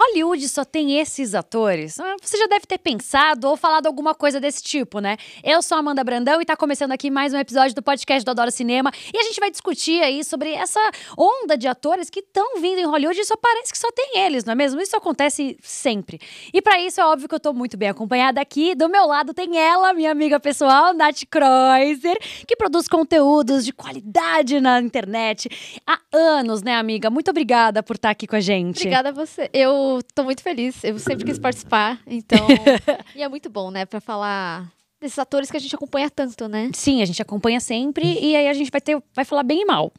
Hollywood só tem esses atores? Ah, você já deve ter pensado ou falado alguma coisa desse tipo, né? Eu sou Amanda Brandão e tá começando aqui mais um episódio do podcast do Adoro Cinema e a gente vai discutir aí sobre essa onda de atores que estão vindo em Hollywood e só parece que só tem eles, não é mesmo? Isso acontece sempre. E para isso é óbvio que eu tô muito bem acompanhada aqui. Do meu lado tem ela, minha amiga pessoal, Nath Kreuzer, que produz conteúdos de qualidade na internet há anos, né, amiga? Muito obrigada por estar tá aqui com a gente. Obrigada a você. Eu tô muito feliz. Eu sempre quis participar, então. e é muito bom, né, para falar desses atores que a gente acompanha tanto, né? Sim, a gente acompanha sempre e aí a gente vai ter vai falar bem e mal.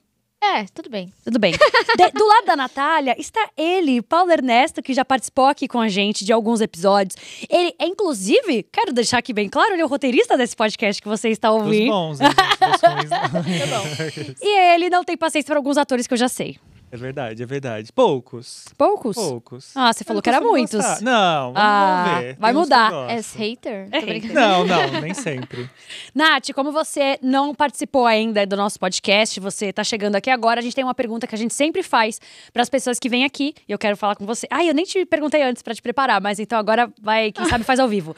É, tudo bem. Tudo bem. De, do lado da Natália está ele, Paulo Ernesto, que já participou aqui com a gente de alguns episódios. Ele é, inclusive, quero deixar aqui bem claro, ele é o roteirista desse podcast que você está ouvindo. Dos bons, né, gente, dos bons. e ele não tem paciência para alguns atores que eu já sei. É verdade, é verdade. Poucos. Poucos? Poucos. Ah, você falou que era muitos. Gostar. Não, vamos, ah, ver. Vai Tem mudar. É hater? É Não, não, nem sempre. Nath, como você não participou ainda do nosso podcast, você está chegando aqui agora, a gente tem uma pergunta que a gente sempre faz para as pessoas que vêm aqui e eu quero falar com você. Ah, eu nem te perguntei antes para te preparar, mas então agora vai, quem sabe faz ao vivo.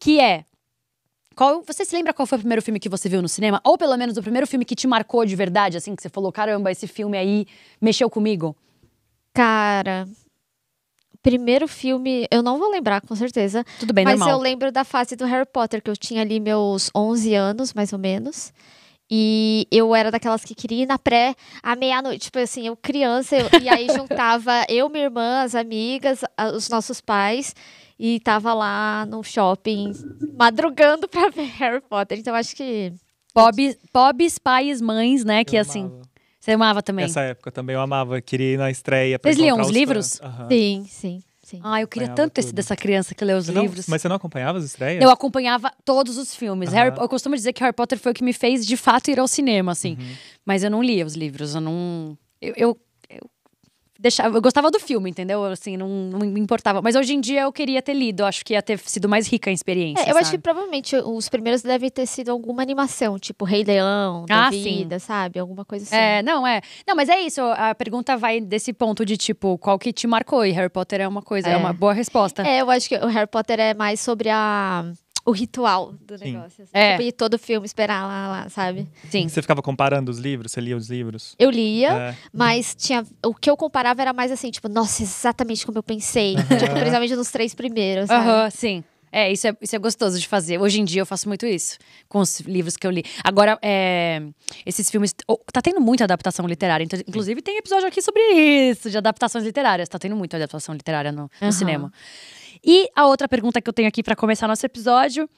Que é, qual, você se lembra qual foi o primeiro filme que você viu no cinema? Ou pelo menos o primeiro filme que te marcou de verdade, assim, que você falou: caramba, esse filme aí mexeu comigo? Cara. Primeiro filme, eu não vou lembrar com certeza. Tudo bem, Mas normal. eu lembro da fase do Harry Potter, que eu tinha ali meus 11 anos, mais ou menos. E eu era daquelas que queria ir na pré à meia-noite. Tipo assim, eu criança, eu, e aí juntava eu, minha irmã, as amigas, os nossos pais e tava lá no shopping madrugando para ver Harry Potter. Então acho que. Pobres, pais, mães, né? Eu que assim, amava. assim. Você amava também? Nessa época também eu amava. Queria ir na estreia. Vocês liam os livros? Uhum. Sim, sim. Sim. Ah, eu queria tanto esse dessa criança que lê os não, livros. Mas você não acompanhava as estreias? Eu acompanhava todos os filmes. Uhum. Harry, eu costumo dizer que Harry Potter foi o que me fez, de fato, ir ao cinema, assim. Uhum. Mas eu não lia os livros, eu não... Eu, eu deixava. Eu gostava do filme, entendeu? Assim, não, não me importava. Mas hoje em dia eu queria ter lido. acho que ia ter sido mais rica a experiência. É, eu sabe? acho que provavelmente os primeiros devem ter sido alguma animação, tipo Rei Leão, da ah, vida, sim. sabe? Alguma coisa é, assim. É, não, é. Não, mas é isso. A pergunta vai desse ponto de tipo, qual que te marcou? E Harry Potter é uma coisa, é, é uma boa resposta. É, eu acho que o Harry Potter é mais sobre a o ritual do Sim. negócio. Assim. É. Tipo, todo filme esperar lá, lá, sabe? Sim. Você ficava comparando os livros? Você lia os livros? Eu lia, é. mas tinha o que eu comparava era mais assim, tipo, nossa, exatamente como eu pensei. tipo, principalmente nos três primeiros, Aham, uh -huh, sim. É isso, é, isso é gostoso de fazer. Hoje em dia eu faço muito isso com os livros que eu li. Agora, é, esses filmes. Oh, tá tendo muita adaptação literária. Então, inclusive, tem episódio aqui sobre isso, de adaptações literárias. Tá tendo muita adaptação literária no, no cinema. E a outra pergunta que eu tenho aqui para começar nosso episódio: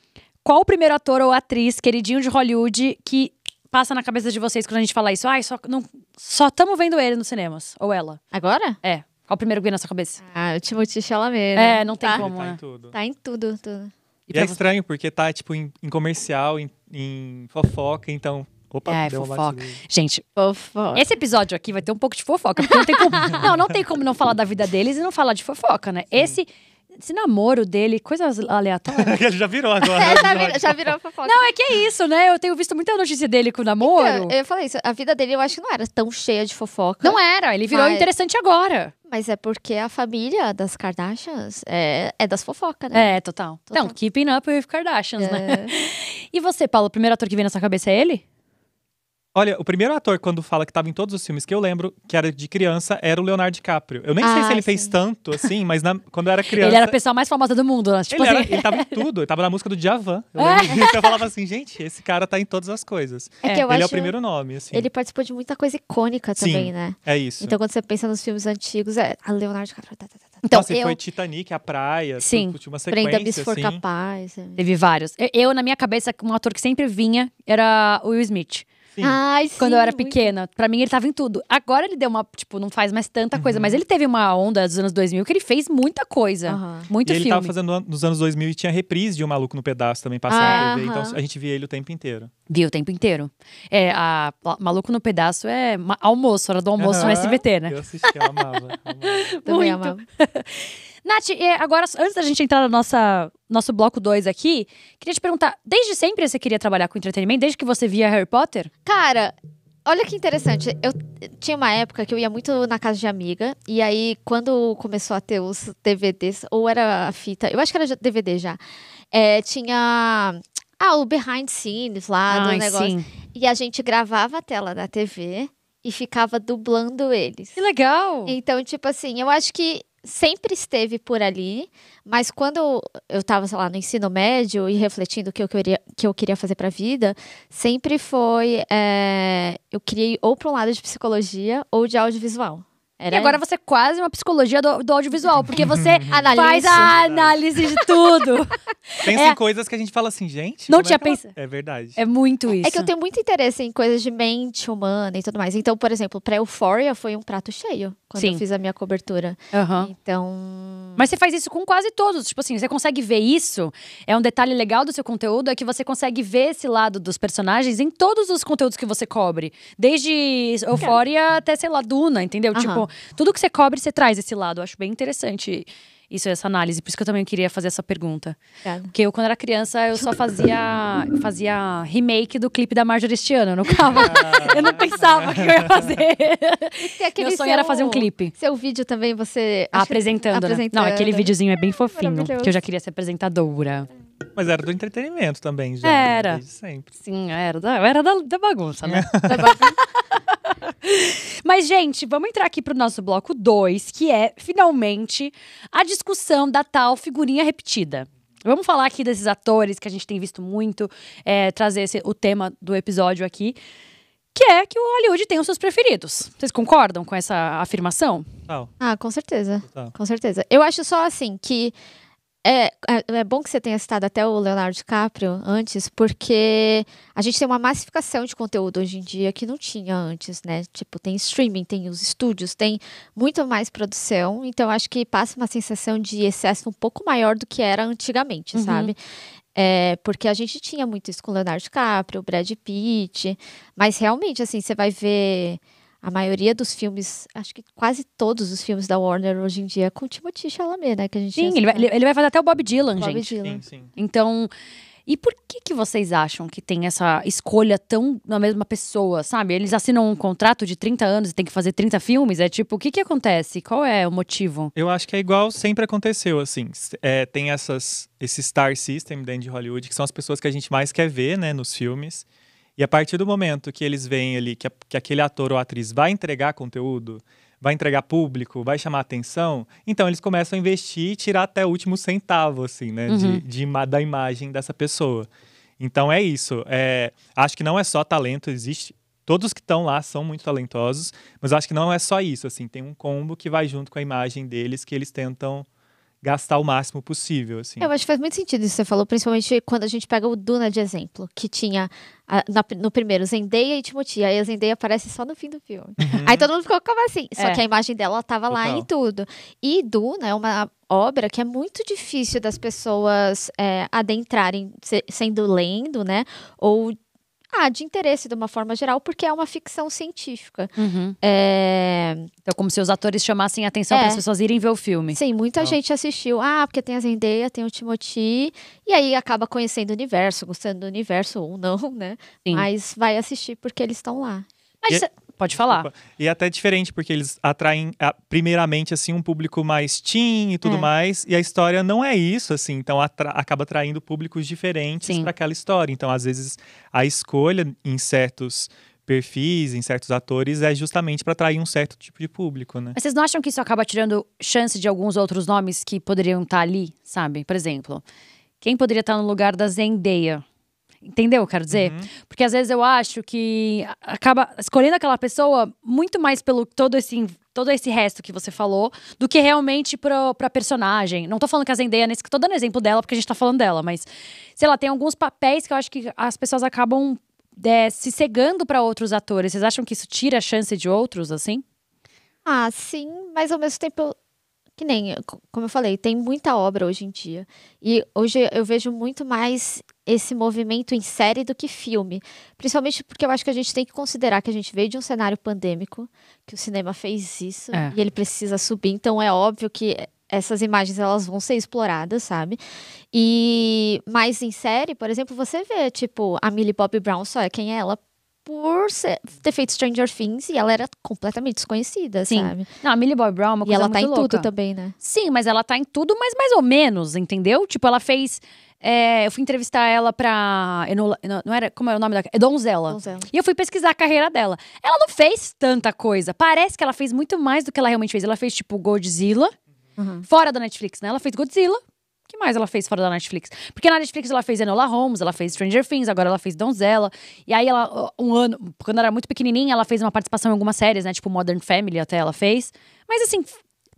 qual o primeiro ator ou atriz queridinho de Hollywood que passa na cabeça de vocês quando a gente fala isso? Ai, só não, só estamos vendo ele nos cinemas ou ela? Agora? É. Qual o primeiro que vem na sua cabeça? Ah, o Timothée Chalamet. Né? É, não tem tá. como, ele tá né? Em tudo. Tá em tudo, tudo. E, e é estranho, porque tá, tipo, em, em comercial, em, em fofoca, então Opa, é, fofoca. Gente, fofoca. esse episódio aqui vai ter um pouco de fofoca. Não, como, não, não, tem como não falar da vida deles e não falar de fofoca, né? Sim. Esse esse namoro dele, coisas aleatórias. já virou agora. É, né? já, virou, já virou fofoca. Não, é que é isso, né? Eu tenho visto muita notícia dele com o namoro. Então, eu falei isso, a vida dele eu acho que não era tão cheia de fofoca. Não era, ele virou mas... interessante agora. Mas é porque a família das Kardashians é, é das fofocas, né? É, total. Então, total. Então, keeping up with Kardashians, né? é. né? E você, Paulo, o primeiro ator que vem na sua cabeça é ele? Olha, o primeiro ator, quando fala que estava em todos os filmes que eu lembro, que era de criança, era o Leonardo DiCaprio. Eu nem ah, sei se ele ah, sim. fez tanto, assim, mas na, quando eu era criança. Ele era a pessoa mais famosa do mundo, né? Tipo ele, assim... era, ele tava em tudo, ele tava na música do Djavan. Eu, é. eu falava assim, gente, esse cara tá em todas as coisas. É que eu ele acho... é o primeiro nome, assim. Ele participou de muita coisa icônica também, sim, né? É isso. Então, quando você pensa nos filmes antigos, é a Leonardo DiCaprio. Tá, tá, tá. tá. Então, Nossa, então, assim, eu... foi Titanic, a praia, Sim. Tudo, tinha uma sequência. Prenda se for assim. capaz. É. Teve vários. Eu, eu, na minha cabeça, um ator que sempre vinha era o Will Smith. Sim. Ai, sim. Quando eu era pequena. Pra mim, ele tava em tudo. Agora ele deu uma, tipo, não faz mais tanta coisa. Uhum. Mas ele teve uma onda dos anos 2000 que ele fez muita coisa. Uhum. Muito e ele filme. ele tava fazendo nos anos 2000 e tinha reprise de O Maluco no Pedaço também passando. Uhum. Então a gente via ele o tempo inteiro. Via o tempo inteiro. É, a, a Maluco no Pedaço é almoço, hora do almoço uhum. no SBT, né? Eu assisti, eu amava. Eu amava. Muito. Amava. Nath, é, agora, antes da gente entrar no nossa, nosso bloco 2 aqui, queria te perguntar: desde sempre você queria trabalhar com entretenimento? Desde que você via Harry Potter? Cara, olha que interessante. Eu tinha uma época que eu ia muito na casa de amiga. E aí, quando começou a ter os DVDs, ou era a fita, eu acho que era DVD já. É, tinha. Ah, o behind scenes lá Ai, do negócio. Sim. E a gente gravava a tela da TV e ficava dublando eles. Que legal! Então, tipo assim, eu acho que sempre esteve por ali, mas quando eu estava, lá, no ensino médio e refletindo o que eu queria, que eu queria fazer para a vida, sempre foi. É, eu queria ou para um lado de psicologia ou de audiovisual. Era... E agora você é quase uma psicologia do, do audiovisual, porque você analisa. faz a análise de tudo. Pensa é... em coisas que a gente fala assim, gente. Não é tinha é pensado. Ela... É verdade. É muito isso. É que eu tenho muito interesse em coisas de mente humana e tudo mais. Então, por exemplo, pra Euphoria foi um prato cheio quando Sim. eu fiz a minha cobertura. Uhum. Então. Mas você faz isso com quase todos. Tipo assim, você consegue ver isso. É um detalhe legal do seu conteúdo, é que você consegue ver esse lado dos personagens em todos os conteúdos que você cobre. Desde Euphoria até, sei lá, Duna, entendeu? Uhum. Tipo tudo que você cobre, você traz esse lado. Eu acho bem interessante isso, essa análise. Por isso que eu também queria fazer essa pergunta. É. Porque eu, quando era criança, eu só fazia, fazia remake do clipe da Marjorie este ano. Eu, nunca, ah. eu não pensava que eu ia fazer. Meu sonho seu, era fazer um clipe. Seu vídeo também, você... Apresentando, né? apresentando. Não, aquele videozinho é bem fofinho. Que eu já queria ser apresentadora. Mas era do entretenimento também, já. Era. Desde sempre. Sim, era da, era da, da bagunça, né? É. da bagunça. Mas, gente, vamos entrar aqui para o nosso bloco 2, que é, finalmente, a discussão da tal figurinha repetida. Vamos falar aqui desses atores que a gente tem visto muito, é, trazer esse, o tema do episódio aqui, que é que o Hollywood tem os seus preferidos. Vocês concordam com essa afirmação? Não. Ah, com certeza. Com certeza. Eu acho só assim que é, é, é, bom que você tenha citado até o Leonardo DiCaprio antes, porque a gente tem uma massificação de conteúdo hoje em dia que não tinha antes, né? Tipo, tem streaming, tem os estúdios, tem muito mais produção. Então, acho que passa uma sensação de excesso um pouco maior do que era antigamente, uhum. sabe? É, porque a gente tinha muito isso com o Leonardo DiCaprio, o Brad Pitt, mas realmente, assim, você vai ver a maioria dos filmes, acho que quase todos os filmes da Warner hoje em dia é com Timothée Chalamet, né? Que a gente sim, ele vai, ele vai fazer até o Bob Dylan, Bob gente. Dylan. Sim, sim. Então, e por que que vocês acham que tem essa escolha tão na mesma pessoa, sabe? Eles assinam um contrato de 30 anos e tem que fazer 30 filmes? É tipo, o que que acontece? Qual é o motivo? Eu acho que é igual sempre aconteceu, assim. É, tem essas, esse star system dentro de Hollywood, que são as pessoas que a gente mais quer ver, né, nos filmes. E a partir do momento que eles veem ali que, a, que aquele ator ou atriz vai entregar conteúdo, vai entregar público, vai chamar atenção, então eles começam a investir e tirar até o último centavo, assim, né? Uhum. De, de, da imagem dessa pessoa. Então é isso. É, acho que não é só talento, existe. Todos que estão lá são muito talentosos, mas acho que não é só isso. Assim, tem um combo que vai junto com a imagem deles que eles tentam gastar o máximo possível, assim. Eu acho que faz muito sentido isso que você falou, principalmente quando a gente pega o Duna de exemplo, que tinha a, na, no primeiro Zendaya e Timothy, aí a Zendaya aparece só no fim do filme. Uhum. Aí todo mundo ficou como assim? Só é. que a imagem dela tava Total. lá em tudo. E Duna é uma obra que é muito difícil das pessoas é, adentrarem, sendo lendo, né? Ou ah, de interesse de uma forma geral, porque é uma ficção científica. Uhum. É... Então, como se os atores chamassem atenção é. para as é. pessoas irem ver o filme. Sim, muita gente assistiu. Ah, porque tem a Zendaya, tem o Timothy. E aí acaba conhecendo o universo, gostando do universo ou não, né? Sim. Mas vai assistir porque eles estão lá. Mas. E... Pode falar. Desculpa. E é até diferente, porque eles atraem, primeiramente, assim, um público mais teen e tudo hum. mais. E a história não é isso, assim. Então, atra acaba atraindo públicos diferentes para aquela história. Então, às vezes, a escolha em certos perfis, em certos atores, é justamente para atrair um certo tipo de público, né? Mas vocês não acham que isso acaba tirando chance de alguns outros nomes que poderiam estar tá ali, sabe? Por exemplo, quem poderia estar tá no lugar da Zendaya? Entendeu? Quero dizer, uhum. porque às vezes eu acho que acaba escolhendo aquela pessoa muito mais pelo todo esse todo esse resto que você falou do que realmente para pra personagem. Não tô falando que a Zendaya nesse tô dando exemplo dela porque a gente tá falando dela, mas sei lá, tem alguns papéis que eu acho que as pessoas acabam é, se cegando para outros atores. Vocês acham que isso tira a chance de outros assim? Ah, sim, mas ao mesmo tempo que nem, como eu falei, tem muita obra hoje em dia. E hoje eu vejo muito mais esse movimento em série do que filme. Principalmente porque eu acho que a gente tem que considerar que a gente veio de um cenário pandêmico, que o cinema fez isso é. e ele precisa subir. Então é óbvio que essas imagens elas vão ser exploradas, sabe? E mais em série, por exemplo, você vê, tipo, a Millie Bobby Brown só é quem é ela por ser, ter feito Stranger Things e ela era completamente desconhecida, Sim. sabe? Não, a Millie Bobby Brown é uma coisa E ela tá em louca. tudo também, né? Sim, mas ela tá em tudo, mas mais ou menos, entendeu? Tipo, ela fez... É, eu fui entrevistar ela pra. Enola, não era, como era é o nome da. É Donzela. Donzela. E eu fui pesquisar a carreira dela. Ela não fez tanta coisa. Parece que ela fez muito mais do que ela realmente fez. Ela fez, tipo, Godzilla. Uhum. Fora da Netflix, né? Ela fez Godzilla, o que mais ela fez fora da Netflix? Porque na Netflix ela fez Enola Holmes, ela fez Stranger Things, agora ela fez Donzela. E aí ela, um ano, quando ela era muito pequenininha, ela fez uma participação em algumas séries, né? Tipo Modern Family até ela fez. Mas assim,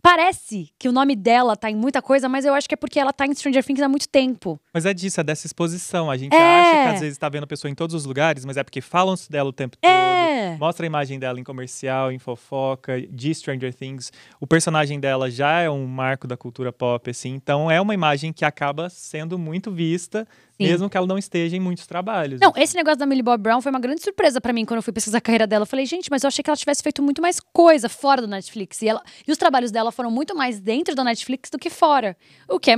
Parece que o nome dela tá em muita coisa, mas eu acho que é porque ela tá em Stranger Things há muito tempo. Mas é disso, é dessa exposição. A gente é. acha que às vezes tá vendo a pessoa em todos os lugares, mas é porque falam dela o tempo é. todo. Mostra a imagem dela em comercial, em fofoca, de Stranger Things. O personagem dela já é um marco da cultura pop, assim. Então é uma imagem que acaba sendo muito vista Sim. Mesmo que ela não esteja em muitos trabalhos. Não, esse negócio da Millie Bob Brown foi uma grande surpresa para mim quando eu fui pesquisar a carreira dela. Eu falei, gente, mas eu achei que ela tivesse feito muito mais coisa fora da Netflix. E, ela, e os trabalhos dela foram muito mais dentro da Netflix do que fora. O que é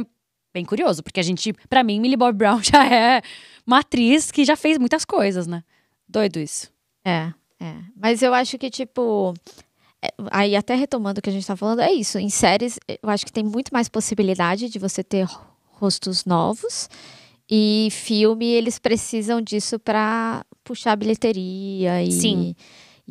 bem curioso, porque a gente, para mim, Millie Bob Brown já é uma atriz que já fez muitas coisas, né? Doido isso. É, é. Mas eu acho que, tipo, é, aí até retomando o que a gente tá falando, é isso. Em séries, eu acho que tem muito mais possibilidade de você ter rostos novos. E filme, eles precisam disso para puxar bilheteria e Sim.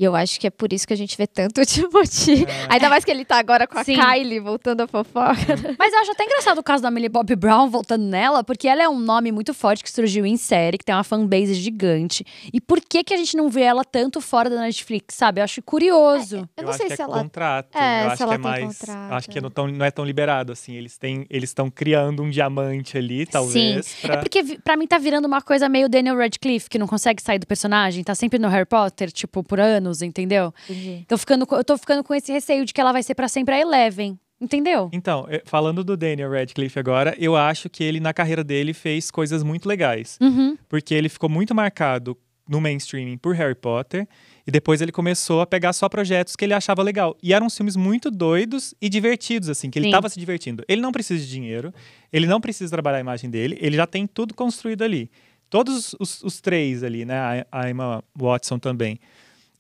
E eu acho que é por isso que a gente vê tanto o Timothy. É. Ainda mais que ele tá agora com a Sim. Kylie voltando a fofoca. Mas eu acho até engraçado o caso da Millie Bobby Brown voltando nela, porque ela é um nome muito forte que surgiu em série, que tem uma fanbase gigante. E por que que a gente não vê ela tanto fora da Netflix, sabe? Eu acho curioso. É, eu não eu sei é se é ela. Contrato. É, eu acho que é mais. Contrato. Acho que não, tão, não é tão liberado assim. Eles têm, eles estão criando um diamante ali, talvez. Sim. É pra... É porque para mim tá virando uma coisa meio Daniel Radcliffe, que não consegue sair do personagem, tá sempre no Harry Potter, tipo, por anos anos, entendeu? Entendi. Tô ficando, eu tô ficando com esse receio de que ela vai ser para sempre a Eleven. Entendeu? Então, eh, falando do Daniel Radcliffe agora, eu acho que ele, na carreira dele, fez coisas muito legais. Uhum. Porque ele ficou muito marcado no mainstream por Harry Potter. E depois ele começou a pegar só projetos que ele achava legal. E eram filmes muito doidos e divertidos, assim, que ele estava se divertindo. Ele não precisa de dinheiro, ele não precisa trabalhar a imagem dele, ele já tem tudo construído ali. Todos os, os três ali, né? A, a Emma Watson também.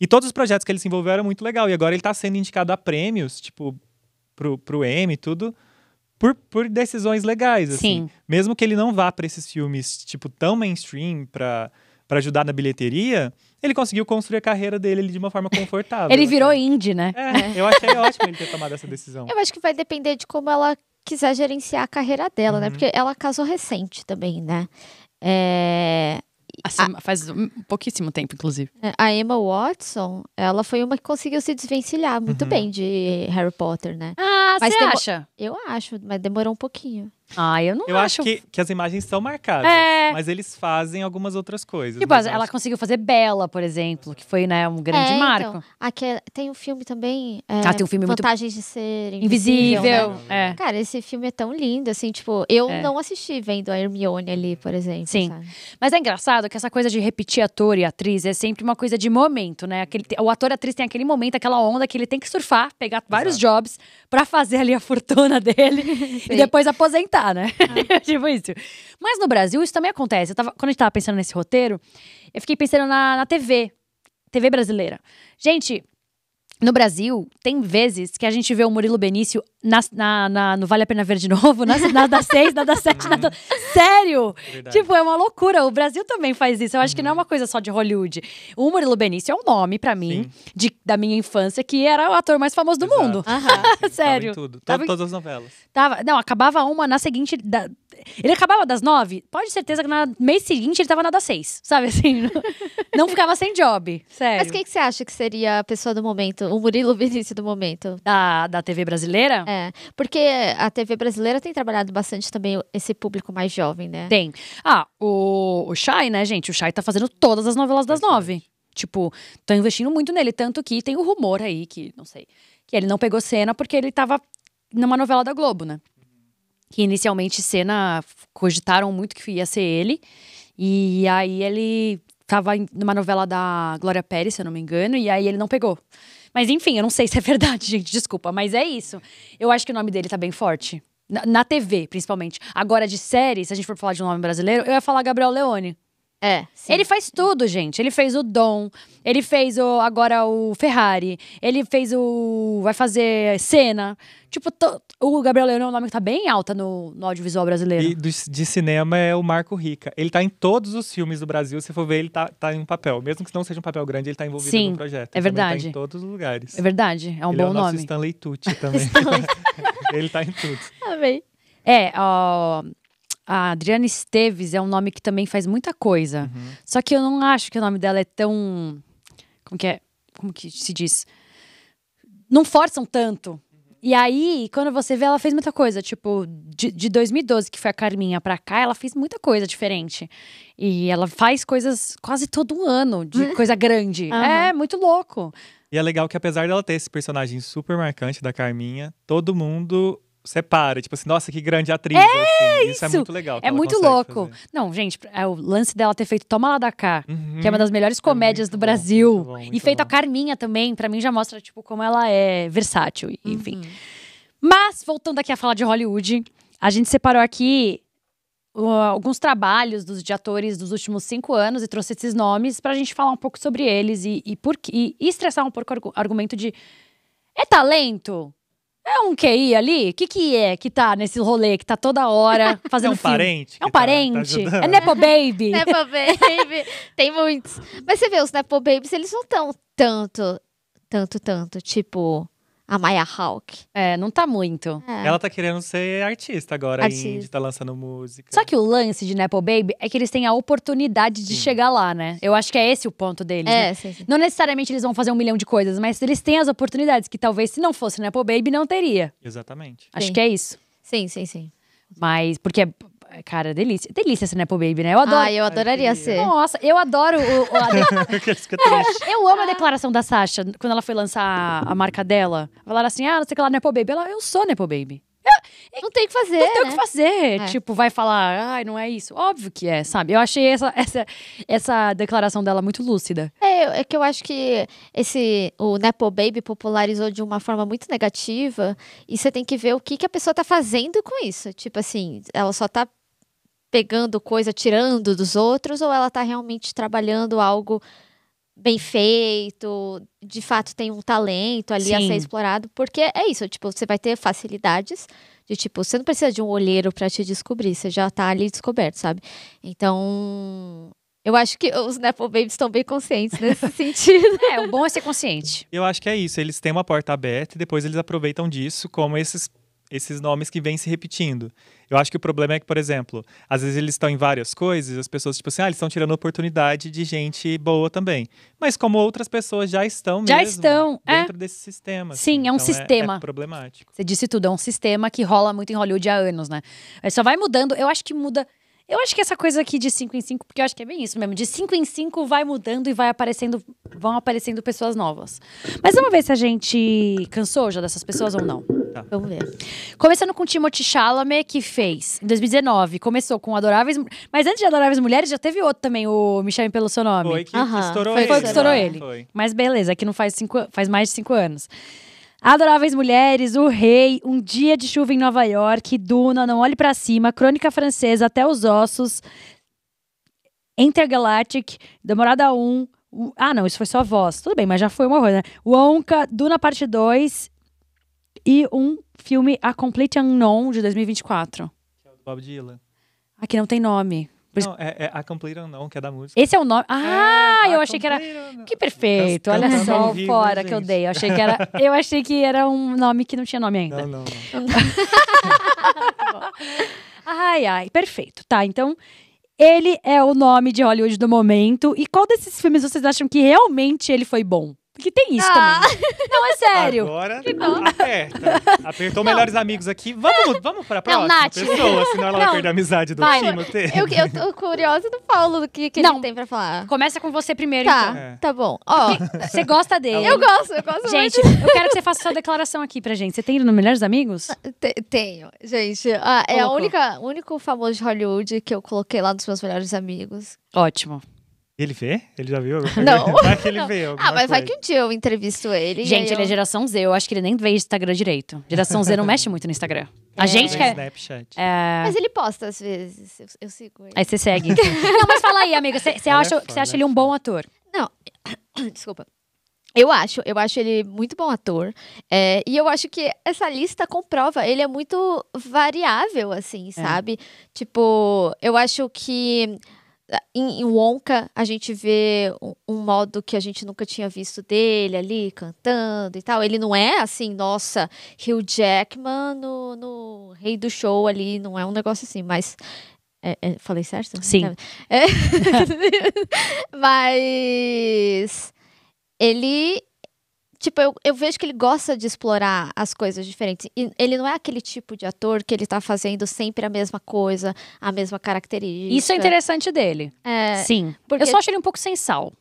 E todos os projetos que ele se envolveu eram muito legal. E agora ele está sendo indicado a prêmios, tipo, pro, pro M e tudo, por, por decisões legais, assim. Sim. Mesmo que ele não vá para esses filmes, tipo, tão mainstream para para ajudar na bilheteria, ele conseguiu construir a carreira dele de uma forma confortável. ele assim. virou assim. indie, né? é. eu achei ótimo ele ter tomado essa decisão. Eu acho que vai depender de como ela quiser gerenciar a carreira dela, né? uhum. né? Porque ela casou recente também, né? É... Assim, a, faz pouquíssimo tempo, inclusive. É, a Emma Watson, ela foi uma que conseguiu se desvencilhar muito uhum. bem de Harry Potter, né? Ah, você acha? Eu acho, mas demorou um pouquinho. Ah, eu não eu acho. Eu acho que, que as imagens são marcadas, é. mas eles fazem algumas outras coisas. Tipo, ela acho... conseguiu fazer Bela, por exemplo, que foi né, um grande é, então, marco. Então, aqui, é, tem um filme também. É, ah, tem um filme Vantagens muito... de Ser Invisível. invisível né? é. Cara, esse filme é tão lindo, assim, tipo, eu é. não assisti vendo a Hermione ali, por exemplo. Sim. Sabe? Mas é engraçado que essa coisa de repetir ator e atriz é sempre uma coisa de momento, né? Aquele, o ator e atriz tem aquele momento, aquela onda que ele tem que surfar, pegar vários jobs para fazer ali a fortuna dele e depois aposentar né? É. tipo isso. Mas no Brasil isso também acontece. Eu tava, quando a gente tava pensando nesse roteiro, eu fiquei pensando na, na TV. TV brasileira. Gente, no Brasil, tem vezes que a gente vê o Murilo Benício na, na, na no Vale a Pena Ver de Novo, na, na das seis, na das sete, na uhum. Sério! Verdade. Tipo, é uma loucura. O Brasil também faz isso. Eu acho uhum. que não é uma coisa só de Hollywood. O Murilo Benício é um nome, para mim, de, da minha infância, que era o ator mais famoso do Exato. mundo. Uhum. Sério. Tava em tudo. Tava em... Todas as novelas. Tava... Não, acabava uma na seguinte... Da ele acabava das nove, pode certeza que no mês seguinte ele tava na das seis, sabe assim? Não, ficava sem job, sério. Mas quem que você acha que seria a pessoa do momento, o Murilo Benício do momento? Da, da TV brasileira? É, porque a TV brasileira tem trabalhado bastante também esse público mais jovem, né? Tem. Ah, o, o Shai, né, gente? O Shai tá fazendo todas as novelas das nove. Tipo, tô investindo muito nele, tanto que tem o rumor aí que, não sei, que ele não pegou cena porque ele tava numa novela da Globo, né? que inicialmente cena cogitaram muito que ia ser ele. E aí ele tava numa novela da Glória Pérez, se eu não me engano, e aí ele não pegou. Mas enfim, eu não sei se é verdade, gente, desculpa, mas é isso. Eu acho que o nome dele tá bem forte. Na, na TV, principalmente. Agora, de série, se a gente for falar de um nome brasileiro, eu ia falar Gabriel Leone. É. Sim. Ele faz tudo, gente. Ele fez o Dom, ele fez o agora o Ferrari, ele fez o vai fazer cena. Tipo, to, o Gabriel Leone é um nome que tá bem alta no, no audiovisual brasileiro. E do, de cinema é o Marco Rica. Ele tá em todos os filmes do Brasil, se for ver, ele tá, tá em um papel. Mesmo que não seja um papel grande, ele tá envolvido Sim, no projeto. Sim. é verdade. Tá em todos os lugares. É verdade, é um ele é bom é o nosso Stanley Tucci também. ele tá em tudo. Amei. É, ó, a Adriana Esteves é um nome que também faz muita coisa. Uhum. Só que eu não acho que o nome dela é tão. Como que é? Como que se diz? Não forçam tanto. Uhum. E aí, quando você vê, ela fez muita coisa. Tipo, de, de 2012, que foi a Carminha pra cá, ela fez muita coisa diferente. E ela faz coisas quase todo ano, de coisa grande. Uhum. É, muito louco. E é legal que, apesar dela ter esse personagem super marcante da Carminha, todo mundo separa. Tipo assim, nossa, que grande atriz. É assim. isso. É isso. é muito legal. É muito louco. Fazer. Não, gente, é o lance dela ter feito Toma Lá da Cá, uhum. que é uma uhum. das melhores é comédias é do Brasil. muito bom, muito e feito bom. a Carminha também, para mim já mostra, tipo, como ela é versátil, uhum. enfim. Uhum. Mas, voltando aqui a falar de Hollywood, a gente separou aqui uh, alguns trabalhos dos, de atores dos últimos cinco anos e trouxe esses nomes pra gente falar um pouco sobre eles e, e, por, e, e estressar um pouco o argumento de. É talento? É um QI ali? O que, que é que tá nesse rolê, que tá toda hora fazendo É um filme? parente? É um tá- tá parente? é Nepo Baby? Nepo Baby. Tem muitos. Mas você vê, os Nepo Babies, eles não tão tanto, tanto, tanto, tipo, a Maya Hawk. É, não tá muito. É. Ela tá querendo ser artista agora, ainda tá lançando música. Só que o lance de Nepo Baby é que eles têm a oportunidade de sim. chegar lá, né? Eu acho que é esse o ponto deles, é, né? sim, sim. Não necessariamente eles vão fazer um milhão de coisas, mas eles têm as oportunidades que talvez se não fosse Nepo Baby não teria. Exatamente. Acho que é isso. Sim, sim, sim. Mas, porque Cara, é delícia. Delícia ser Nepo Baby, né? Eu adoro. Ah, eu adoraria Ai, ser. Nossa, eu adoro o. o a é, eu amo a declaração da Sasha quando ela foi lançar a marca dela. Falaram assim: ah, não sei o que lá, Nepo Baby. Ela, eu sou Nepo Baby. Não tem o que fazer. Não tem o que né? fazer. É. Tipo, vai falar, ai, não é isso. Óbvio que é, sabe? Eu achei essa, essa, essa declaração dela muito lúcida. É, é que eu acho que esse o Nepo Baby popularizou de uma forma muito negativa. E você tem que ver o que, que a pessoa tá fazendo com isso. Tipo assim, ela só tá pegando coisa, tirando dos outros, ou ela tá realmente trabalhando algo bem feito, de fato tem um talento ali Sim. a ser explorado, porque é isso, tipo, você vai ter facilidades de tipo, você não precisa de um olheiro para te descobrir, você já está ali descoberto, sabe? Então, eu acho que os Nepo Babies estão bem conscientes nesse sentido. é, o bom é ser consciente. Eu acho que é isso. Eles têm uma porta aberta e depois eles aproveitam disso como esses esses nomes que vêm se repetindo. Eu acho que o problema é que, por exemplo, às vezes eles estão em várias coisas, as pessoas, tipo assim, ah, eles estão tirando oportunidade de gente boa também. Mas como outras pessoas já estão já estão, é. dentro é. desse sistema. Sim, assim. é um então, sistema. É, é problemático. Você disse tudo, é um sistema que rola muito em Hollywood há anos, né? só vai mudando, eu acho que muda. Eu acho que essa coisa aqui de 5 em 5, porque eu acho que é bem isso mesmo, de 5 em 5 vai mudando e vai aparecendo, vão aparecendo pessoas novas. Mas vamos ver se a gente cansou já dessas pessoas ou não. Tá. Vamos ver. Começando com Timothy Chalamet, que fez em 2019. Começou com Adoráveis. Mas antes de Adoráveis Mulheres, já teve outro também, o Me Chame Pelo Seu Nome. Foi que estourou foi, ele. Foi que estourou né? ele. Foi. Mas beleza, que não faz, cinco, faz mais de cinco anos. Adoráveis Mulheres, O Rei, Um Dia de Chuva em Nova York, Duna, Não Olhe Pra Cima, Crônica Francesa, Até os Ossos, Intergalactic, Demorada 1. Ah, não, isso foi só voz. Tudo bem, mas já foi uma coisa, né? Wonka, Duna Parte 2 e um filme A Complete Unknown de 2024. Que é o do Bob Dylan. Aqui ah, não tem nome. Não, é, é A Complete Unknown, que é da música. Esse é o nome. É, ah, é, eu achei que era. Unknown. Que perfeito. Olha só o fora gente. Né, que eu dei. Eu achei que, era... eu achei que era um nome que não tinha nome ainda. Não, não, não. Tá ai, ai, perfeito. Tá, então. Ele é o nome de Hollywood do momento. E qual desses filmes vocês acham que realmente ele foi bom? Que tem isso ah. também. Não, é sério. Agora aperta. Apertou não. melhores amigos aqui. Vamos, vamos pra próxima não, pessoa, senão ela não. vai perder a amizade do vai. Eu, eu tô curiosa do Paulo, o que, que não. ele tem pra falar. Começa com você primeiro, tá, então. É. Tá bom. Ó, você gosta dele. Eu gosto, eu gosto gente, muito. Gente, eu quero que você faça sua declaração aqui pra gente. Você tem ele no Melhores Amigos? Ah, T tenho, gente. Ah, é o único famoso de Hollywood que eu coloquei lá dos meus melhores amigos. Ótimo. Ele vê? Ele já viu? Não. Vai que ele vê. Ah, mas coisa. vai que um dia eu entrevisto ele. Gente, ele é eu... é geração Z. Eu acho que ele nem vê Instagram direito. Geração Z não mexe muito no Instagram. É. A gente quer. Snapchat. É... Mas ele posta às vezes. Eu, eu sigo ele. Aí você segue. não, mas fala aí, amiga. Você acha, é acha ele é um bom ator? Não. Desculpa. Eu acho, eu acho ele muito bom ator. É, e eu acho que essa lista comprova, ele é muito variável, assim, é. sabe? Tipo, eu acho que em, em Wonka a gente vê um, um, modo que a gente nunca tinha visto dele ali cantando e tal. Ele não é assim, nossa, Hugh Jackman no, no Rei do Show ali, não é um negócio assim, mas. É, é, falei certo? Sim. É. mas. Ele tipo, eu, eu vejo que ele gosta de explorar as coisas diferentes. E ele não é aquele tipo de ator que ele tá fazendo sempre a mesma coisa, a mesma característica. Isso é interessante dele. É, Sim. Porque... Eu só acho ele um pouco sem sal.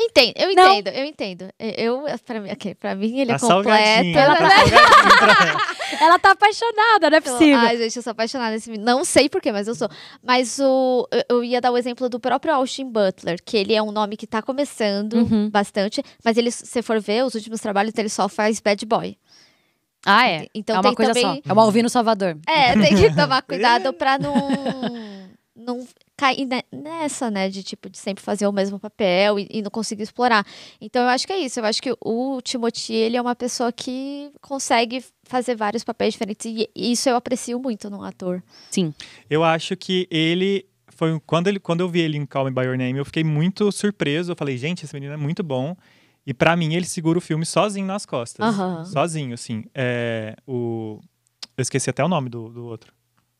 Entendo, eu entendo, não. eu entendo. Eu, pra mim, okay, pra mim ele é completo. Ela tá, ela tá apaixonada, não é possível. ai, gente, eu sou apaixonada nesse Não sei porquê, mas eu sou. Mas o, eu ia dar o exemplo do próprio Austin Butler, que ele é um nome que tá começando uhum. bastante, mas ele, se você for ver, os últimos trabalhos dele só faz bad boy. Ah, é? Então é uma coisa também... só. É o Alvino Salvador. É, tem que tomar cuidado pra não. não cair nessa, né? De tipo, de sempre fazer o mesmo papel e, e, não conseguir explorar. Então eu acho que é isso. Eu acho que o Timothy, ele é uma pessoa que consegue fazer vários papéis diferentes. E isso eu aprecio muito num ator. Sim. Eu acho que ele foi quando, ele, quando eu vi ele em Call Me By Your Name, eu fiquei muito surpreso. Eu falei, gente, esse menino é muito bom. E para mim, ele segura o filme sozinho nas costas. Uhum. Sozinho, assim. É, o... Eu esqueci até o nome do, do outro.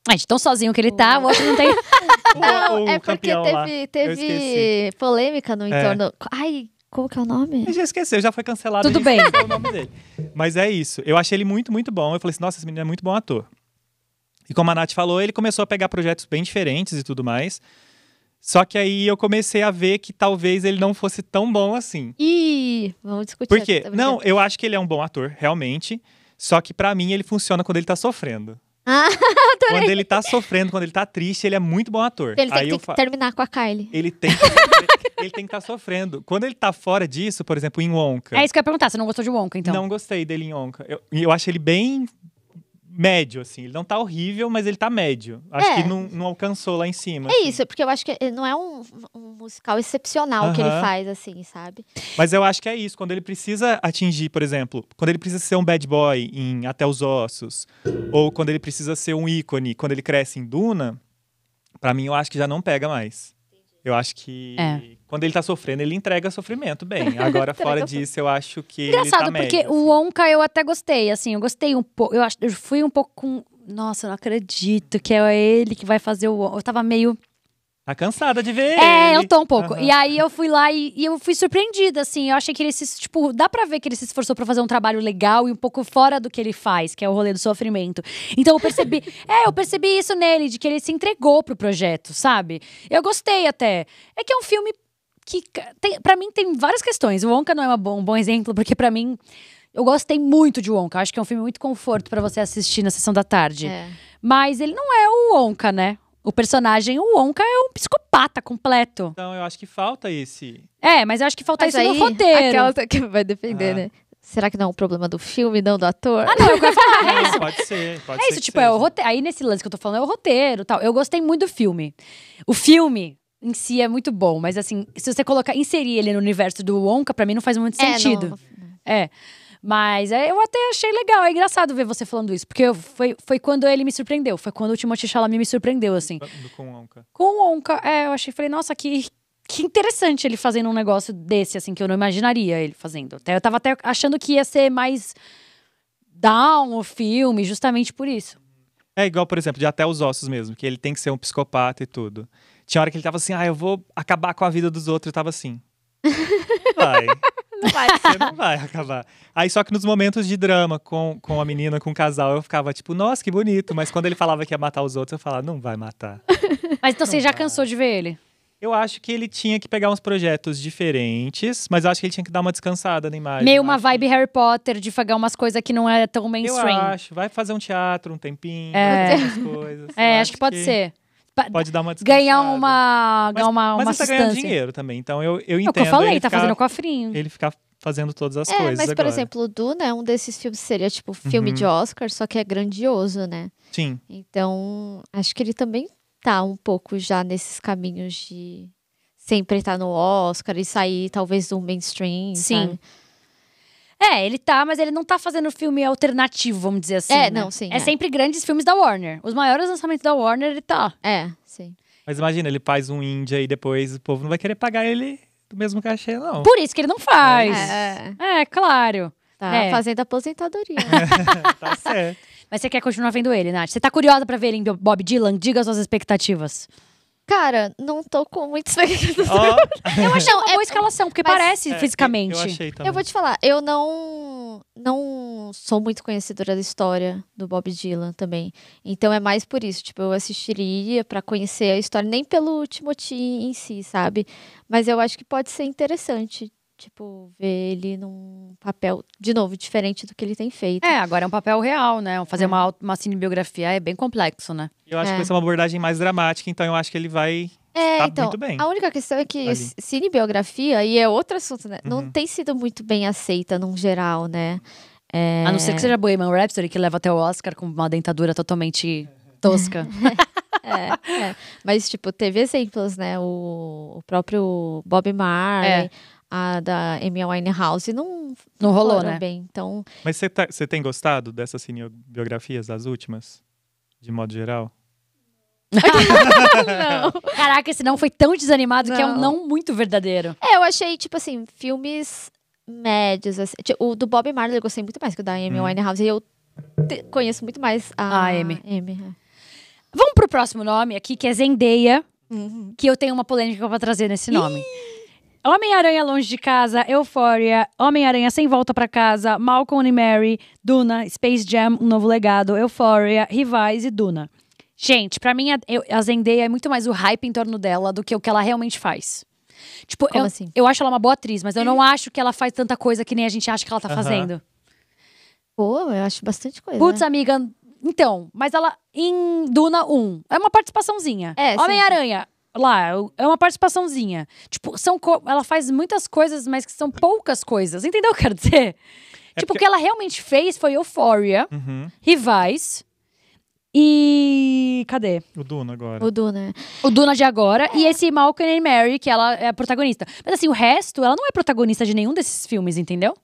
Mas tão sozinho que ele tá, o outro não tem. não, o, é porque teve, teve polêmica no é. entorno. É. Ai, como que é o nome? Eu já esqueceu, já foi cancelado. Tudo bem. Mas é isso. Eu achei ele muito, muito bom. Eu falei assim, nossa, esse menino é muito bom ator. E como a Nath falou, ele começou a pegar projetos bem diferentes e tudo mais. Só que aí eu comecei a ver que talvez ele não fosse tão bom assim. Ih, vamos discutir. Por quê? Tá não, eu acho que ele é um bom ator, realmente. Só que para mim ele funciona quando ele tá sofrendo. Ah, quando ele tá sofrendo, quando ele tá triste, ele é muito bom ator. Ele tem Aí que, que fa... terminar com a Kylie. Ele tem que, ele tem que estar tá sofrendo. Quando ele tá fora disso, por exemplo, em Wonka. É isso que eu ia perguntar, você não gostou de Wonka, então? Não gostei dele em Wonka. Eu, eu acho ele bem médio, assim. Ele não tá horrível, mas ele tá médio. Acho é. que não, não, alcançou lá em cima. É assim. isso, é porque eu acho que eh, não é um, um musical excepcional uh -huh. que ele faz, assim, sabe? Mas eu acho que é isso. Quando ele precisa atingir, por exemplo, quando ele precisa ser um bad boy em Até os Ossos, ou quando ele precisa ser um ícone, quando ele cresce em Duna, para mim eu acho que já não pega mais. Eu acho que é. quando ele tá sofrendo, ele entrega sofrimento bem. Agora, fora disso, eu acho que. Engraçado, tá porque médio, assim. o Onca eu até gostei, assim, eu gostei um pouco. Eu, acho, eu fui um pouco com. Nossa, eu não acredito que é ele que vai fazer o. Eu tava meio Tá cansada de ver. É, ele. eu tô um pouco. Uhum. E aí eu fui lá e, e, eu fui surpreendida, assim. Eu achei que ele se. Tipo, dá pra ver que ele se esforçou pra fazer um trabalho legal e um pouco fora do que ele faz, que é o rolê do sofrimento. Então eu percebi. é, eu percebi isso nele, de que ele se entregou pro projeto, sabe? Eu gostei até. É que é um filme que. Tem, pra mim tem várias questões. O Onca não é bom, um bom exemplo, porque pra mim. Eu gostei muito de onca Acho que é um filme muito conforto para você assistir na sessão da tarde. É. Mas ele não é o onca né? O personagem, o Onka é um psicopata completo. Então, eu acho que falta esse. É, mas eu acho que falta mas isso aí, no roteiro. Aquela que vai defender, ah. né? Será que não é um problema do filme, não do ator? Ah, não, eu quero falar isso. Pode ser, pode é ser. Isso, tipo, é o roteiro. Aí nesse lance que eu tô falando é o roteiro tal. Eu gostei muito do filme. O filme em si é muito bom, mas assim, se você colocar, inserir ele no universo do Onka pra mim não faz muito é, sentido. Não... É. Mas é, eu até achei legal, é engraçado ver você falando isso, porque eu, foi, foi quando ele me surpreendeu, foi quando o Timothée Chalamet me surpreendeu, assim. Com Onca. Com Onca, é, eu achei, falei, nossa, que, que interessante ele fazendo um negócio desse, assim, que eu não imaginaria ele fazendo. Até, eu tava até achando que ia ser mais down o filme, justamente por isso. É igual, por exemplo, de Até os Ossos mesmo, que ele tem que ser um psicopata e tudo. Tinha hora que ele tava assim, ah, eu vou acabar com a vida dos outros, e tava assim. Ai, não vai. Você não vai acabar. Aí só que nos momentos de drama com, com a menina, com o casal, eu ficava tipo, nossa, que bonito. Mas quando ele falava que ia matar os outros, eu falava, não vai matar. Mas então não você já vai. cansou de ver ele? Eu acho que ele tinha que pegar uns projetos diferentes, mas eu acho que ele tinha que dar uma descansada na imagem. Meio uma vibe que... Harry Potter, de fazer umas coisas que não é tão mainstream. Eu acho. Vai fazer um teatro um tempinho, é. coisas. É, acho, acho, que pode que... ser pode dar uma ganhar uma, ganhar uma, mas, uma mas tá ganhando dinheiro também, então eu, eu entendo. É o que eu falei, ele tá ficar, fazendo o cofrinho. Ele ficar fazendo todas as é, coisas mas, agora. por exemplo, o Duna é um desses filmes seria tipo filme uhum. de Oscar, só que é grandioso, né? Sim. Então, acho que ele também tá um pouco já nesses caminhos de sempre estar tá no Oscar e sair talvez do mainstream, Sim. Sabe? É, ele tá, mas ele não tá fazendo filme alternativo, vamos dizer assim. É, né? não, sim. É, é, sempre grandes filmes da Warner. Os maiores lançamentos da Warner, ele tá. É, sim. Mas imagina, ele faz um Índia e depois o povo não vai querer pagar ele do mesmo cachê, não. Por isso que ele não faz. É, é, é claro. Tá é. fazendo aposentadoria. tá certo. Mas você quer continuar vendo ele, Nath? Você tá curiosa para ver ele em Bob Dylan? Diga as suas expectativas. Cara, não tô com muita expectativa. Oh. Eu uma é boa escalação, porque Mas, parece é, fisicamente. Eu, achei eu vou te falar, eu não, não sou muito conhecedora da história do Bob Dylan também. Então é mais por isso, tipo, eu assistiria para conhecer a história, nem pelo Timothy em si, sabe? Mas eu acho que pode ser interessante Tipo, ver ele num papel, de novo, diferente do que ele tem feito. É, agora é um papel real, né? Fazer é. uma, uma cinebiografia é bem complexo, né? Eu acho é. que vai ser uma abordagem mais dramática, então eu acho que ele vai é, tá então, A única questão é que Ali. cinebiografia, e é outro assunto, né? Uhum. Não tem sido muito bem aceita num geral, né? É... A não ser que seja Bohemian Rhapsody, que leva até o Oscar com uma dentadura totalmente tosca. é, é. Mas, tipo, teve exemplos, né? O, o próprio Bob Marley. É a da Amy Winehouse não, não rolou, né? Bem, então... Mas você tá, tem gostado dessas cinebiografias, das últimas? De modo geral? Caraca, esse não foi tão desanimado não. que é um não muito verdadeiro. É, eu achei, tipo assim, filmes médios. Assim. o do Bob Marley eu gostei muito mais que o da Amy hum. Winehouse. E eu conheço muito mais a, a Amy. Amy é. Vamos pro próximo nome aqui, que é Zendeia. Uhum. Que eu tenho uma polêmica pra trazer nesse nome. Ih! Homem-Aranha Longe de Casa, Euphoria, Homem-Aranha Sem Volta para Casa, Malcolm e Mary, Duna, Space Jam, Um Novo Legado, Euphoria, Rivais e Duna. Gente, para mim, a, a Zendaya é muito mais o hype em torno dela do que o que ela realmente faz. Tipo, Como eu, assim? eu acho ela uma boa atriz, mas eu não acho que ela faz tanta coisa que nem a gente acha que ela tá fazendo. Pô, eu acho bastante coisa. Putz, né? amiga, então, mas ela em Duna 1, é uma participaçãozinha. É, Homem-Aranha, lá, é uma participaçãozinha. Tipo, são ela faz muitas coisas, mas que são poucas coisas. Entendeu o que eu quero dizer? É tipo, porque... o que ela realmente fez foi Euphoria, uhum. Rivais e. Cadê? O Duna agora. O Duna. O Duna de agora. E é. esse Malcolm and Mary, que ela é a protagonista. Mas assim, o resto, ela não é protagonista de nenhum desses filmes, entendeu?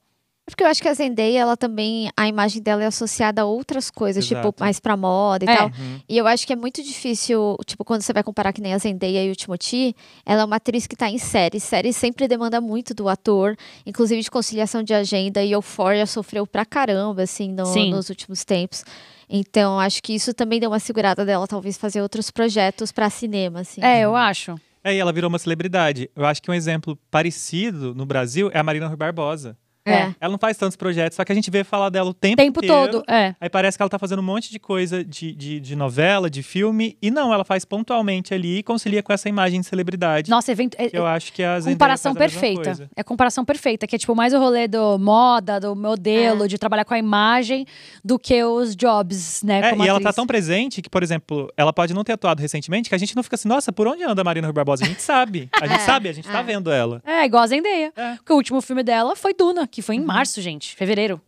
É porque eu acho que a Zendaya, ela também, a imagem dela é associada a outras coisas, tipo, Exato. tipo, mais pra moda e é. tal. Uhum. E eu acho que é muito difícil, tipo, quando você vai comparar que nem a Zendaya e o Timothy, ela é uma atriz que tá em série. Série sempre demanda muito do ator, inclusive de conciliação de agenda, e Euphoria sofreu pra caramba, assim, no, nos últimos tempos. Então, acho que isso também deu uma segurada dela, talvez, fazer outros projetos pra cinema, assim. É, eu acho. É, e ela virou uma celebridade. Eu acho que um exemplo parecido no Brasil é a Marina Rui Barbosa. É. é. Ela não faz tantos projetos, só que a gente vê falar dela o tempo, tempo inteiro. todo, é. Aí parece que ela tá fazendo um monte de coisa de, de, de, novela, de filme, e não, ela faz pontualmente ali e concilia com essa imagem de celebridade. Nossa, evento. É, eu é acho que a Comparação perfeita. É comparação perfeita, que é tipo mais o rolê do moda, do modelo, é. de trabalhar com a imagem, do que os jobs, né? É, e atriz. ela tá tão presente que, por exemplo, ela pode não ter atuado recentemente, que a gente não fica assim, nossa, por onde anda a Marina Rui Barbosa? A gente sabe. A gente é. sabe, a gente tá vendo ela. É, igual a Zendaya. É. Porque o último filme dela foi Duna que foi em uhum. março, gente. Fevereiro.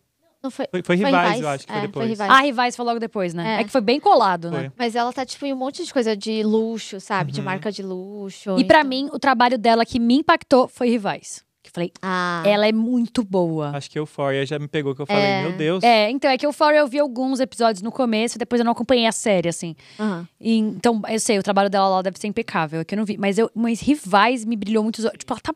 Não, foi, foi, foi, Rivais, foi Rivais, eu acho que é, foi depois. Foi Rivais. Ah, Rivais foi logo depois, né? É, é que foi bem colado, né? Mas ela tá, tipo, em um monte de coisa de luxo, sabe? Uhum. De marca de luxo. E então... para mim, o trabalho dela que me impactou foi Rivais. Que eu falei, ah. ela é muito boa. Acho que Euphoria já me pegou, que eu falei, é. meu Deus. É, então é que Euphoria eu vi alguns episódios no começo, depois eu não acompanhei a série, assim. Uhum. E, então, eu sei, o trabalho dela lá deve ser impecável, é que eu não vi. Mas, eu, mas Rivais me brilhou muito os olhos. Tipo, ela tá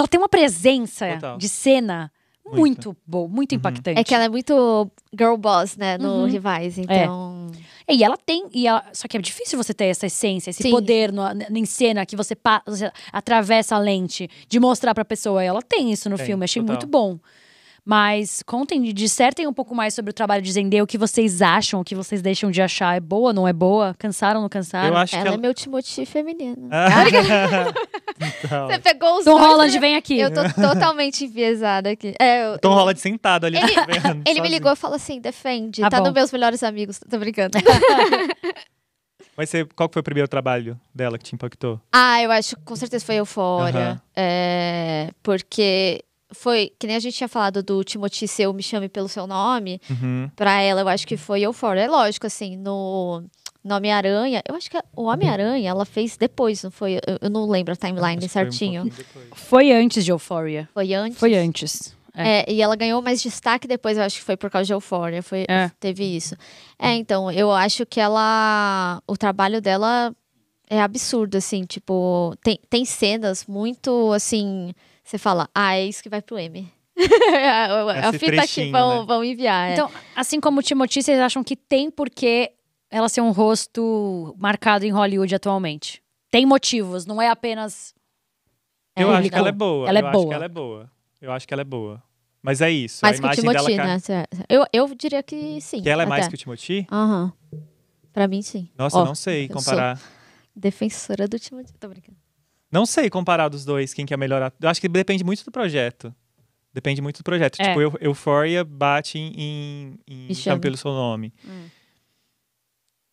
ela tem uma presença Total. de cena muito, muito boa, muito uhum. impactante. É que ela é muito girl boss, né, no uhum. Rivais, é. então... É. E ela tem, e ela, só que é difícil você ter essa essência, esse Sim. poder no, em cena que você, pa, você atravessa a lente de mostrar pra pessoa. E ela tem isso no tem, filme, achei total. muito bom. Mas contem, dissertem um pouco mais sobre o trabalho de Zendê, o que vocês acham, o que vocês deixam de achar. É boa, não é boa? Cansaram, não cansaram? Eu acho ela, que ela... é meu Timothy feminino. Ah. Então. Você pegou os Tom dois, Holland, né? vem aqui. Eu tô totalmente enviesada aqui. É, eu... Tom Holland sentado ali. Ele, tá vendo, ele me ligou e falou assim, defende, ah, tá bom. nos meus melhores amigos. Tô brincando. Mas você, qual foi o primeiro trabalho dela que te impactou? Ah, eu acho que com certeza foi Eufória. Uhum. É, porque foi, que nem a gente tinha falado do Timothy eu Me Chame Pelo Seu Nome, uhum. pra ela eu acho que foi Euphoria. É lógico, assim, no, nome Homem-Aranha, eu acho que o Homem-Aranha ela fez depois, não foi? Eu, eu não lembro a timeline certinho. Foi, um foi, antes de Euphoria. Foi antes? Foi antes. É. é. e ela ganhou mais destaque depois, eu acho que foi por causa de Euphoria, foi, é. teve isso. É, então, eu acho que ela, o trabalho dela é absurdo, assim, tipo, tem, tem cenas muito, assim, você fala, ah, é isso que vai pro M. a, a, é é a fita que vão, né? vão enviar. É. Então, assim como o Timothy, vocês acham que tem porquê ela ser um rosto marcado em Hollywood atualmente? Tem motivos, não é apenas. É, então, é, eu acho que ela é boa. Ela eu é acho boa. que ela é boa. Eu acho que ela é boa. Mas é isso. Mais a que imagem o Timothy, dela... né? Eu, eu diria que sim. Que ela é até. mais que o Timothy? Aham. Uhum. Pra mim, sim. Nossa, oh, não sei comparar. Defensora do Timothy. Tô brincando. Não sei comparar dos dois quem quer é melhorar. Eu acho que depende muito do projeto. Depende muito do projeto. É. Tipo, eu, Euphoria bate em, em Chame pelo seu nome. Hum.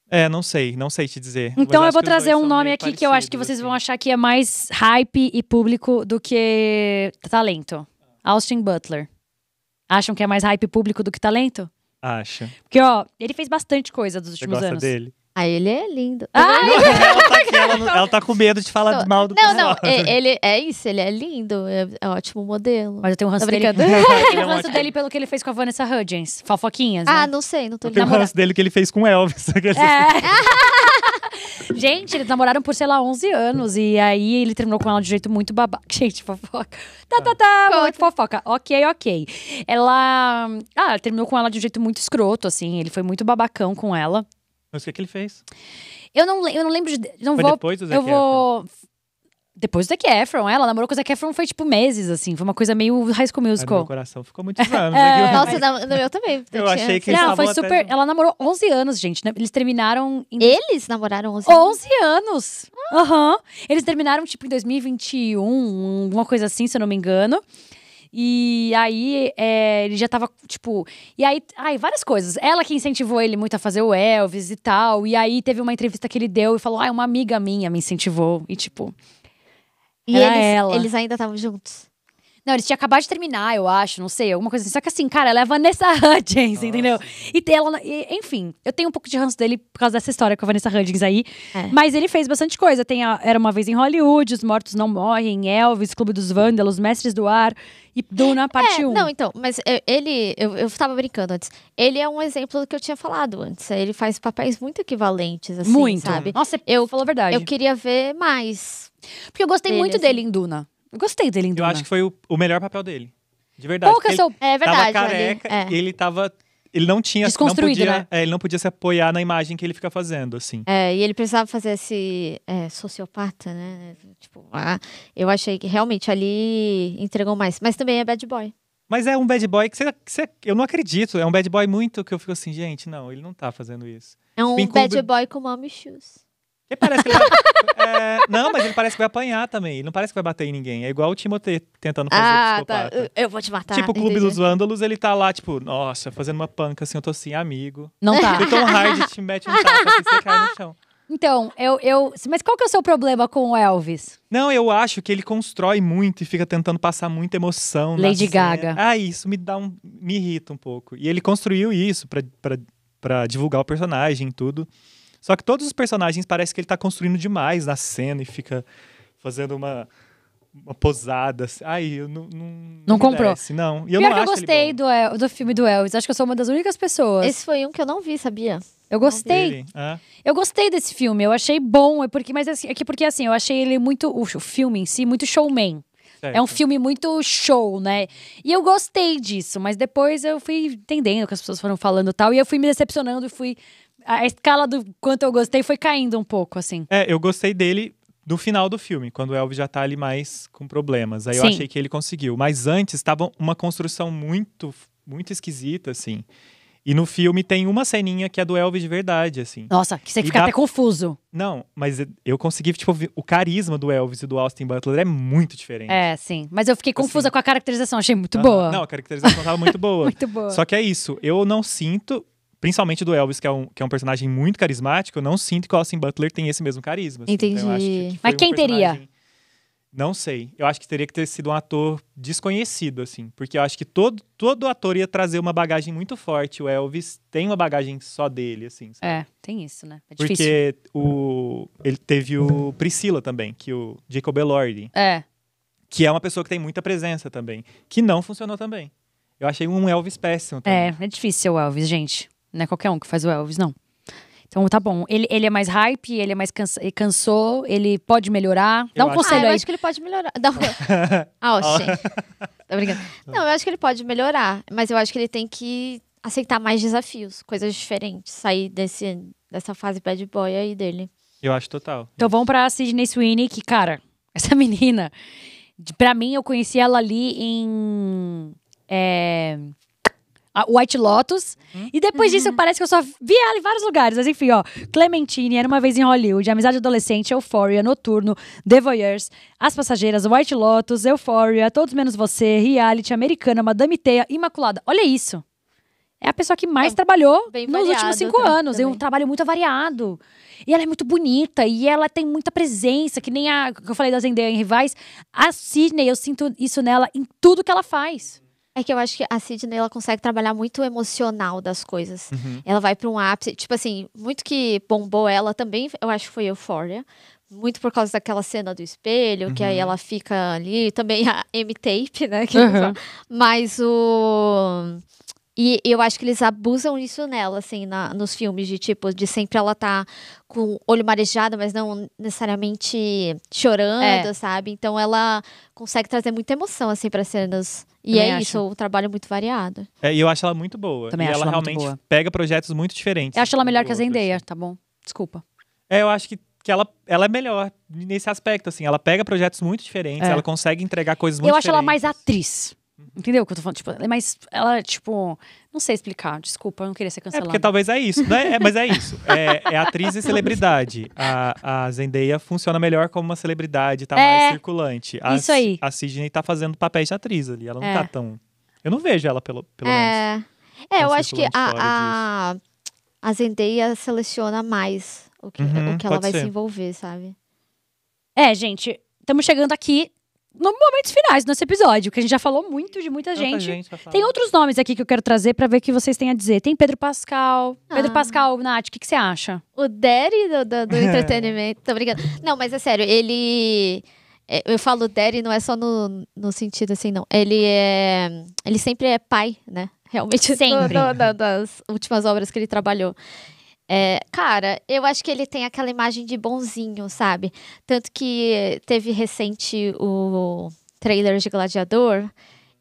É, não sei, não sei te dizer. Então eu, vou trazer um nome aqui que eu acho que vocês assim. vão achar que é mais hype e público do que talento. Austin Butler. Acham que é mais hype público do que talento? Acho. Porque, ó, ele fez bastante coisa dos Você anos. gosta anos. dele? Aí ele é lindo. Ah, ele... É ela, tá aqui, ela, ela, tá com medo de falar mal do pessoal. Não, não, é, ele é isso, ele é lindo, é, um é ótimo modelo. Mas eu tenho um tá ranço dele. eu tenho um ranço dele pelo que ele fez com a Vanessa Hudgens. Fofoquinhas, ah, né? Ah, não sei, não tô ligado. Eu tenho um ranço dele que ele fez com Elvis. É. Gente, eles namoraram por, sei lá, 11 anos. E aí ele terminou com ela de jeito muito babaca. Gente, fofoca. Tá, tá, tá. Muito fofoca. Ok, ok. Ela. Ah, terminou com ela de um jeito muito escroto, assim. Ele foi muito babacão com ela. Mas o que, é que ele fez? Eu não, eu não lembro de. Não foi vou, depois do Zac Eu Efron. vou. Depois do Zac Efron, ela namorou com o Zac Efron foi tipo meses, assim. Foi uma coisa meio High School Musical. Ai, meu coração ficou muito anos. Né, é, Nossa, não, eu também. Eu, eu achei que Não, foi super. Até... Ela namorou 11 anos, gente. Né? Eles terminaram. Em... Eles namoraram 11 anos? 11 anos! Aham. Uhum. Eles terminaram, tipo, em 2021, alguma coisa assim, se eu não me engano. E aí é, ele já tava, tipo. E aí, ai, várias coisas. Ela que incentivou ele muito a fazer o Elvis e tal. E aí teve uma entrevista que ele deu e falou: ai, ah, uma amiga minha me incentivou. E tipo. E eles, ela. eles ainda estavam juntos. Não, eles tinham acabado de terminar, eu acho, não sei, alguma coisa assim. Só que assim, cara, ela é a Vanessa Hudgens, Nossa. entendeu? E ela. E, enfim, eu tenho um pouco de ranço dele por causa dessa história com a Vanessa Hudgens aí. É. Mas ele fez bastante coisa. Tem a, Era uma vez em Hollywood, Os Mortos Não Morrem, Elvis, Clube dos Vândalos, Mestres do Ar e Duna é, Parte é, 1. Não, então, mas eh, ele. Eu, eu tava brincando antes. Ele é um exemplo do que eu tinha falado antes. Ele faz papéis muito equivalentes, assim, muito. sabe? Nossa, eu falou a verdade. Eu queria ver mais. Porque eu gostei dele, muito assim. dele em Duna gostei dele em Duna. Eu acho que foi o, o melhor papel dele. De verdade. Pouca é é ele, É verdade. Tava careca é. e ele tava ele não tinha não podia, né? é, ele não podia se apoiar na imagem que ele fica fazendo, assim. É, e ele precisava fazer esse é, sociopata, né? Tipo, ah, eu achei que realmente ali entregou mais. Mas também é bad boy. Mas é um bad boy que, você, eu não acredito. É um bad boy muito que eu fico assim, gente, não, ele não tá fazendo isso. É um Bem, bad boy com mommy shoes. Ele parece que ele vai... é... Não, mas ele parece que vai apanhar também. Ele não parece que vai bater em ninguém. É igual o Timothée tentando fazer ah, o tá. psicopata. Tá. Eu vou te matar. Tipo, o Clube dos Vândalos, ele tá lá, tipo, nossa, fazendo uma panca assim, eu tô assim, amigo. Não tá. Então Hard te mete um tapa assim, você cai no chão. Então, eu, eu. Mas qual que é o seu problema com o Elvis? Não, eu acho que ele constrói muito e fica tentando passar muita emoção. Lady Gaga. Ah, isso me dá um. me irrita um pouco. E ele construiu isso para pra divulgar o personagem e tudo. Só que todos os personagens parece que ele tá construindo demais na cena e fica fazendo uma, uma posada. aí assim. eu não. Não, não, comprou. não. E eu Pior não que eu gostei do, El, do filme do Elvis. Acho que eu sou uma das únicas pessoas. Esse foi um que eu não vi, sabia? Eu gostei. Ah. Eu gostei desse filme. Eu achei bom. É porque, mas assim, é que porque assim, eu achei ele muito. O filme em si, muito showman. Certo. É um filme muito show, né? E eu gostei disso, mas depois eu fui entendendo o que as pessoas foram falando e tal, e eu fui me decepcionando e fui a escala do quanto eu gostei foi caindo um pouco, assim. É, eu gostei dele no final do filme, quando o Elvis já tá ali mais com problemas. Aí Sim. eu achei que ele conseguiu. Mas antes estava uma construção muito, muito esquisita, assim. E no filme tem uma ceninha que é do Elvis de verdade, assim. Nossa, que você fica dá... até confuso. Não, mas é, eu consegui, tipo, o carisma do Elvis e do Austin Butler é muito diferente. É, sim. Mas eu fiquei assim. confusa assim. com a caracterização, achei muito ah, boa. Não, a caracterização tava muito boa. muito boa. Só que é isso, eu não sinto principalmente do Elvis, que é, um, que é um personagem muito carismático, eu não sinto que o Austin Butler tem esse mesmo carisma. Assim. Então, Entendi. Então, que, que Mas quem um teria? Não sei. Eu acho que teria que ter sido um ator desconhecido, assim. Porque eu acho que todo, todo ator ia trazer uma bagagem muito forte. O Elvis tem uma bagagem só dele, assim. Sabe? É, tem isso, né? É difícil. Porque o, ele teve o Priscila também, que o Jacob Elordi. É. Que é uma pessoa que tem muita presença também. Que não funcionou também. Eu achei um Elvis péssimo é, também. É, é difícil o Elvis, gente. Não é qualquer um que faz o Elvis, não. Então tá bom. Ele, ele é mais hype, ele é mais cansa, ele cansou, ele pode melhorar. Dá eu um conselho ah, eu Eu acho que ele pode melhorar. Dá um... ah, oh, tá brincando. Não, eu acho que ele pode melhorar, mas eu acho que ele tem que aceitar mais desafios, coisas diferentes, sair desse, dessa fase bad boy aí dele. Eu acho total. Então vamos pra Sidney Sweeney, que, cara, essa menina, pra mim, eu conheci ela ali em. É, White Lotus. Uhum. E depois disso, uhum. parece que eu só vi ela em vários lugares. Mas enfim, ó. Clementine, Era Uma Vez em Hollywood, Amizade Adolescente, Euphoria, Noturno, The Voyeurs, As Passageiras, White Lotus, Euphoria, Todos Menos Você, Reality, Americana, Madame Teia, Imaculada. Olha isso. É a pessoa que mais é, trabalhou nos últimos cinco também, anos. É um trabalho muito variado. E ela é muito bonita. E ela tem muita presença. Que nem a que eu falei da Zendaya em Rivais. A Sidney, eu sinto isso nela em tudo que ela faz. É que eu acho que a Sidney ela consegue trabalhar muito o emocional das coisas. Uhum. Ela vai para um ápice, tipo assim, muito que bombou ela também, eu acho que foi Euphoria, muito por causa daquela cena do espelho, uhum. que aí uhum. ela fica ali, também a M-tape, né, uhum. Mas o e eu acho que eles abusam isso nela, assim, na, nos filmes, de tipo, de sempre ela tá com olho marejado, mas não necessariamente chorando, é. sabe? Então ela consegue trazer muita emoção, assim, pra cenas. E Também é acho. isso, o trabalho é muito variado. É, e eu acho ela muito boa. Também e acho ela, ela realmente boa. pega projetos muito diferentes. Eu acho ela melhor que a Zendaya, assim. tá bom? Desculpa. É, eu acho que que ela, ela é melhor nesse aspecto, assim. Ela pega projetos muito diferentes, é. ela consegue entregar coisas muito Eu acho diferentes. ela mais atriz. Uhum. Entendeu o que eu tô falando? Tipo, é mas ela, tipo, não sei explicar, desculpa, eu não queria ser cancelada. É porque talvez é isso, né? É, mas é isso. É, é atriz e celebridade. A, a Zendaya funciona melhor como uma celebridade, tá é, mais circulante. A, isso aí. A Sidney tá fazendo papéis de atriz ali, ela não é. tá tão. Eu não vejo ela, pelo, pelo é. menos. É, eu acho que a, a, a, Zendaya seleciona mais o que, uhum, o que ela vai ser. se envolver, sabe? É, gente, estamos chegando aqui no momentos finais nesse episódio, que a gente já falou muito de muita gente. gente Tem outros nomes aqui que eu quero trazer para ver o que vocês têm a dizer. Tem Pedro Pascal. Ah. Pedro Pascal, Nath, o que, que você acha? O Derry do, do, do entretenimento. Tô brincando. Não, mas é sério, ele. É, eu falo Derry não é só no, no sentido assim, não. Ele é. Ele sempre é pai, né? Realmente. Sempre. No, no, no, últimas obras que ele trabalhou. É, cara, eu acho que ele tem aquela imagem de bonzinho, sabe? Tanto que teve recente o trailer de Gladiador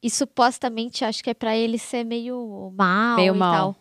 e supostamente acho que é para ele ser meio mal meio e mal. tal.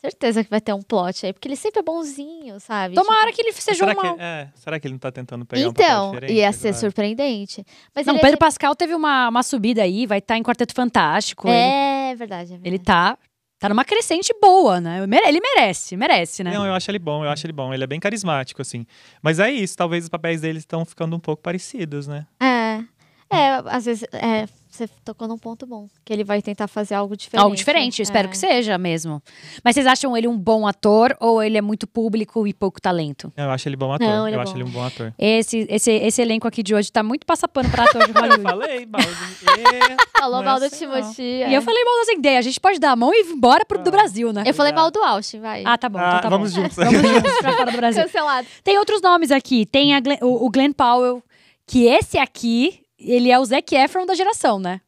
Certeza que vai ter um plot aí, porque ele sempre é bonzinho, sabe? Tomara tipo... que ele seja será um mal. Que, é, será que ele não tá tentando pegar então, um Então, ia ser agora. surpreendente. Mas não, Pedro é... Pascal teve uma, uma subida aí, vai estar tá em Quarteto Fantástico. É, ele... verdade, é verdade. Ele tá, tá numa crescente boa, né? Ele merece, merece, né? Não, eu acho ele bom, eu acho ele bom. Ele é bem carismático, assim. Mas é isso, talvez os papéis dele estão ficando um pouco parecidos, né? É. É, às vezes. É, você tocou num ponto bom. Que ele vai tentar fazer algo diferente. Algo diferente, né? espero é. que seja mesmo. Mas vocês acham ele um bom ator ou ele é muito público e pouco talento? eu acho ele bom ator. Não, ele eu é acho bom. ele um bom ator. Esse, esse, esse elenco aqui de hoje tá muito passapando pra ator de Hollywood. eu falei, Baldo. É. Falou Baldo do Timothy. E é. eu falei Baldo Zendeia. A gente pode dar a mão e ir embora pro, ah, do Brasil, né? Eu falei do Austin, vai. Ah, tá bom. Então ah, então tá vamos bom. juntos. vamos juntos pra fora do Brasil. Cancelado. Tem outros nomes aqui. Tem Glenn, o, o Glenn Powell, que esse aqui ele é o Zac Efron da geração, né?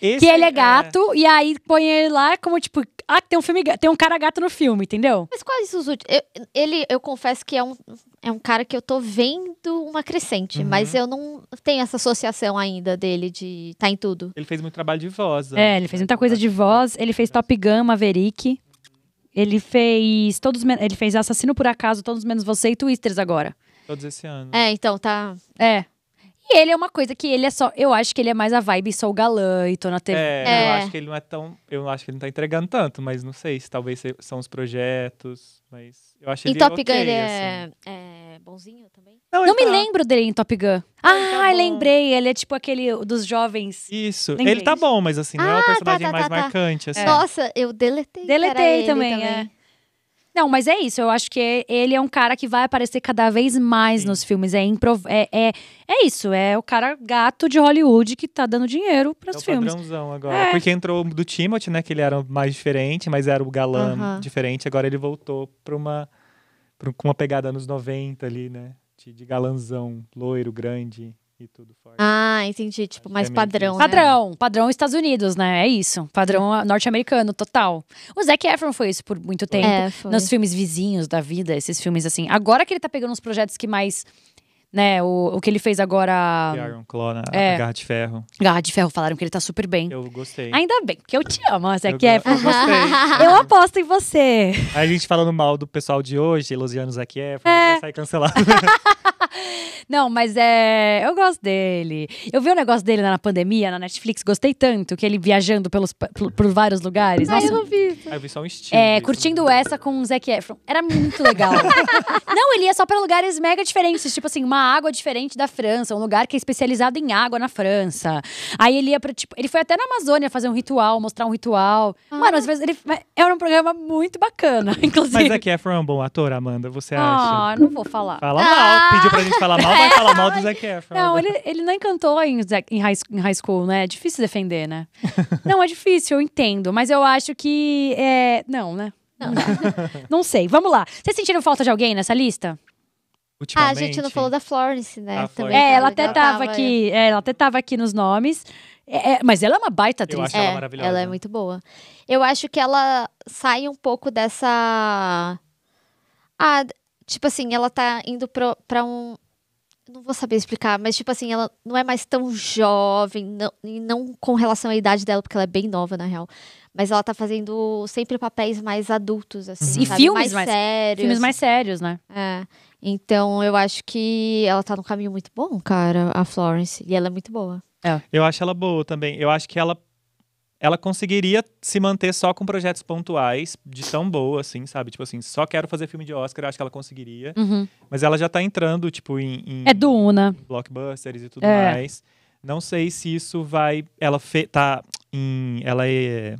que ele é, é. gato, é... e aí põe ele lá como tipo, ah, tem um filme, tem um cara gato no filme, entendeu? Mas quais os últimos? Eu, ele, eu confesso que é um, é um cara que eu tô vendo uma crescente, uhum. mas eu não tenho essa associação ainda dele de tá em tudo. Ele fez muito trabalho de voz. É, né? ele fez muita coisa de voz, ele fez Top Gun, Maverick. Ele fez todos ele fez Assassino por acaso, todos menos você e Twisters agora. Todos esse ano. É, então tá. É. E ele é uma coisa que ele é só. Eu acho que ele é mais a vibe sou galã e tô na TV. É, é, eu é. acho que ele não é tão. Eu acho que ele não tá entregando tanto, mas não sei se talvez são os projetos. Mas eu acho que ele Em Top Gun ele é, assim. é, é, bonzinho também? Não, não tá... me lembro dele em Top Gun. Ah, tá lembrei. Ele é tipo aquele dos jovens. Isso. Lembrei. Ele tá bom, mas assim, não ah, é o ah, tá, personagem tá, mais tá, tá. marcante. Assim. Nossa, eu deletei. Deletei também, também, é. Não, mas é isso. Eu acho que é, ele é um cara que vai aparecer cada vez mais Sim. nos filmes. É, improv... é, é, é, isso. É o cara gato de Hollywood que tá dando dinheiro para os é filmes. Padrãozão agora. É. Porque entrou do Timothy, né? Que ele era mais diferente, mas era o galã uh -huh. diferente. Agora ele voltou para uma pra, com uma pegada nos 90 ali, né? De, de galanzão, loiro, grande e tudo faz. Ah, entendi. Tipo, mais é padrão. Né? Padrão, padrão Estados Unidos, né? É isso. Padrão norte-americano, total. O Zac Efron foi isso por muito é, tempo. É, nos filmes vizinhos da vida, esses filmes assim. Agora que ele tá pegando uns projetos que mais né? O, o que ele fez agora. The Iron Claw, né? é, a Garra de Ferro. Garra de Ferro, falaram que ele tá super bem. Eu gostei. Ainda bem, porque eu te amo, você eu, é. Eu é gostei. eu aposto em você. A gente falando mal do pessoal de hoje, elogiando aqui é, é, vai sair cancelado. Não, mas é. Eu gosto dele. Eu vi um negócio dele na pandemia, na Netflix, gostei tanto, que ele viajando pelos, por vários lugares. Ah, Nossa, eu não vi. Ah, eu vi só um estilo. É, curtindo essa com o Zac Efron. Era muito legal. não, ele ia só pra lugares mega diferentes, tipo assim, uma uma água diferente da França, um lugar que é especializado em água na França. Aí ele ia para tipo, ele foi até na Amazônia fazer um ritual, mostrar um ritual. Ah. Mano, às vezes ele era é um programa muito bacana, inclusive. Mas é que é um bom ator, Amanda, você ah, acha? Ah, não vou falar. Fala ah. mal, pediu pra gente falar mal, vai falar mal do Zac Efron. Não, ele, ele não encantou em, em, high, em high school, né? É difícil defender, né? não, é difícil, eu entendo, mas eu acho que é... não, né? Não. não sei, vamos lá. Vocês sentiram falta de alguém nessa lista? Ah, a gente não falou da Florence, né? Ah, Florence Também é, tá ela até ela tava, tava aqui, é, ela até tava aqui nos nomes. É, é, mas ela é uma baita atriz. Eu acho ela é, maravilhosa. Ela é muito boa. Eu acho que ela sai um pouco dessa. Ah, tipo assim, ela tá indo pro, pra um. Não vou saber explicar, mas tipo assim, ela não é mais tão jovem, não, não com relação à idade dela, porque ela é bem nova, na real. Mas ela tá fazendo sempre papéis mais adultos, assim. Uhum. E sabe? filmes mais, mais sérios. Filmes mais sérios, né? É. Então eu acho que ela tá num caminho muito bom, cara, a Florence. E ela é muito boa. É. Eu acho ela boa também. Eu acho que ela ela conseguiria se manter só com projetos pontuais, de tão boa, assim, sabe? Tipo assim, só quero fazer filme de Oscar, acho que ela conseguiria. Uhum. Mas ela já tá entrando, tipo, em. em é Duna. Em blockbusters e tudo é. mais. Não sei se isso vai. Ela fe... tá em. Ela é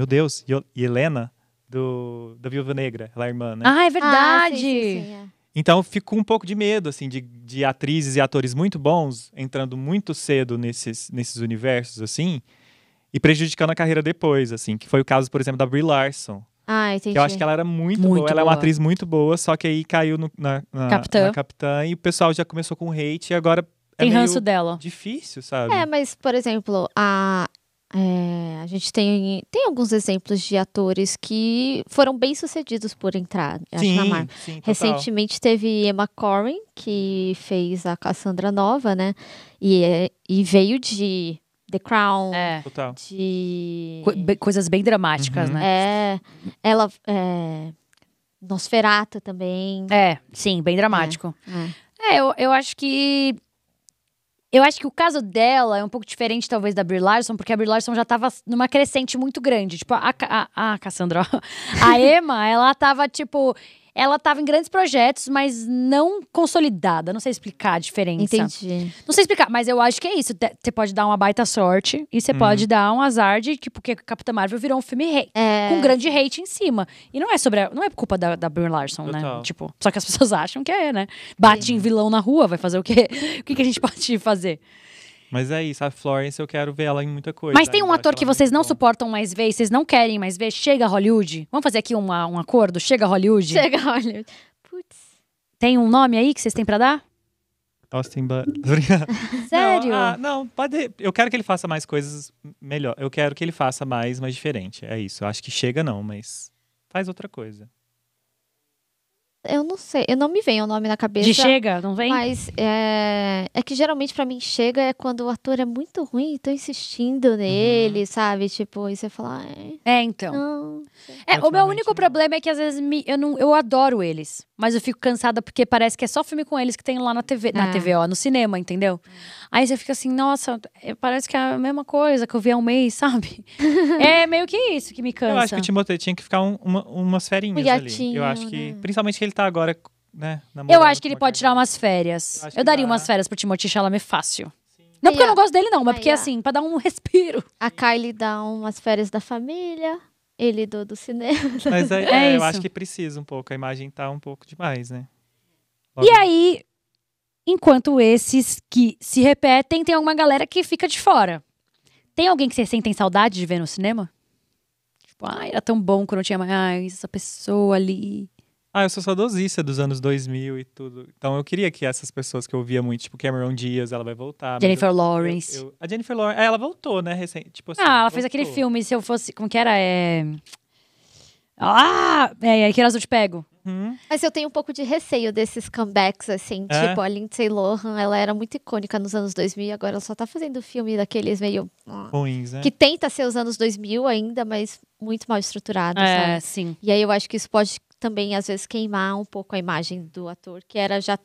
meu Deus, e Helena, do, da Viúva Negra, ela é irmã, né? Ah, é verdade! Ah, sim, sim, sim, é. Então fico um pouco de medo, assim, de, de atrizes e atores muito bons entrando muito cedo nesses, nesses universos, assim, e prejudicando a carreira depois, assim, que foi o caso, por exemplo, da Brie Larson. Ah, entendi. Que eu acho que ela era muito, muito boa. boa. Ela é uma atriz muito boa, só que aí caiu no, na, na, Capitã. na Capitã e o pessoal já começou com hate e agora é Tem ranço dela. Difícil, sabe? É, mas, por exemplo, a é, a gente tem, tem alguns exemplos de atores que foram bem sucedidos por entrar sim, na Marvel. Recentemente teve Emma Corrin, que fez a Cassandra Nova, né? E, é, e veio de The Crown, é. de... Co coisas bem dramáticas, uhum. né? É, ela... É... Nosferatu também. É, sim, bem dramático. É, é. é eu, eu acho que eu acho que o caso dela é um pouco diferente, talvez, da Brie Larson, porque a Brie Larson já tava numa crescente muito grande. Tipo, a, a, a Cassandra, a Emma, ela tava, tipo, ela estava em grandes projetos, mas não consolidada. Não sei explicar a diferença. Entendi. Não sei explicar, mas eu acho que é isso. Você pode dar uma baita sorte e você hum. pode dar um azar de tipo, que porque Capitã Marvel virou um filme é. com grande hate em cima. E não é sobre a, não é culpa da, da Brie Larson, né? Total. né? Tipo, só que as pessoas acham que é, né? Bate Sim. em vilão na rua, vai fazer o quê? o que, que a gente pode fazer? Mas é isso, a Florence eu quero ver ela em muita coisa. Mas tem um ator que vocês não bom. suportam mais ver, vocês não querem mais ver? Chega Hollywood. Vamos fazer aqui uma, um acordo? Chega Hollywood. Chega Hollywood. Putz. Tem um nome aí que vocês têm para dar? Austin Butler. Sério? Não, ah, não, pode. Eu quero que ele faça mais coisas melhor. Eu quero que ele faça mais, mais diferente. É isso. Eu acho que chega não, mas faz outra coisa. Eu não sei, eu não me vem o nome na cabeça. De chega, não vem? Mas é, é que geralmente para mim chega é quando o ator é muito ruim e tô insistindo nele, uhum. sabe? Tipo, e você fala. É, então. Não, é, o meu único não. problema é que às vezes me, eu, não, eu adoro eles, mas eu fico cansada porque parece que é só filme com eles que tem lá na TV, é. na TV, ó, no cinema, entendeu? É. Aí você fica assim, nossa, é, parece que é a mesma coisa que eu vi há um mês, sabe? é meio que isso que me cansa. Eu acho que o Timothée tinha que ficar um, uma, umas ferinhas um ali. Eu acho que, né? principalmente que ele ele tá agora, né? Eu acho que ele pode tirar umas férias. Eu, eu daria dá. umas férias pro Timothée Chalamet fácil. Sim. Não porque eu não gosto dele, não, mas porque assim, pra dar um respiro. A Kylie dá umas férias da família, ele do, do cinema. Mas é, é, é eu acho que precisa um pouco, a imagem tá um pouco demais, né? Logo. E aí, enquanto esses que se repetem, tem alguma galera que fica de fora. Tem alguém que vocês sentem saudade de ver no cinema? Tipo, ah, era tão bom quando eu tinha mais essa pessoa ali. Ah, eu sou saudosista dos anos 2000 e tudo. Então eu queria que essas pessoas que eu via muito, tipo Cameron Diaz, ela vai voltar. Jennifer eu, Lawrence. Eu, eu, a Jennifer Lawrence, é, ela voltou, né, recente, tipo assim, Ah, ela voltou. fez aquele filme, se eu fosse, como que era? É Ah, é, é que elas eu te pego. Uhum. Mas eu tenho um pouco de receio desses comebacks, assim. É. Tipo, a Lindsay Lohan, ela era muito icônica nos anos 2000 e agora ela só tá fazendo filme daqueles meio. Ah, ruins, né? Que tenta ser os anos 2000 ainda, mas muito mal estruturado. É, sabe? sim. E aí eu acho que isso pode também, às vezes, queimar um pouco a imagem do ator, que era já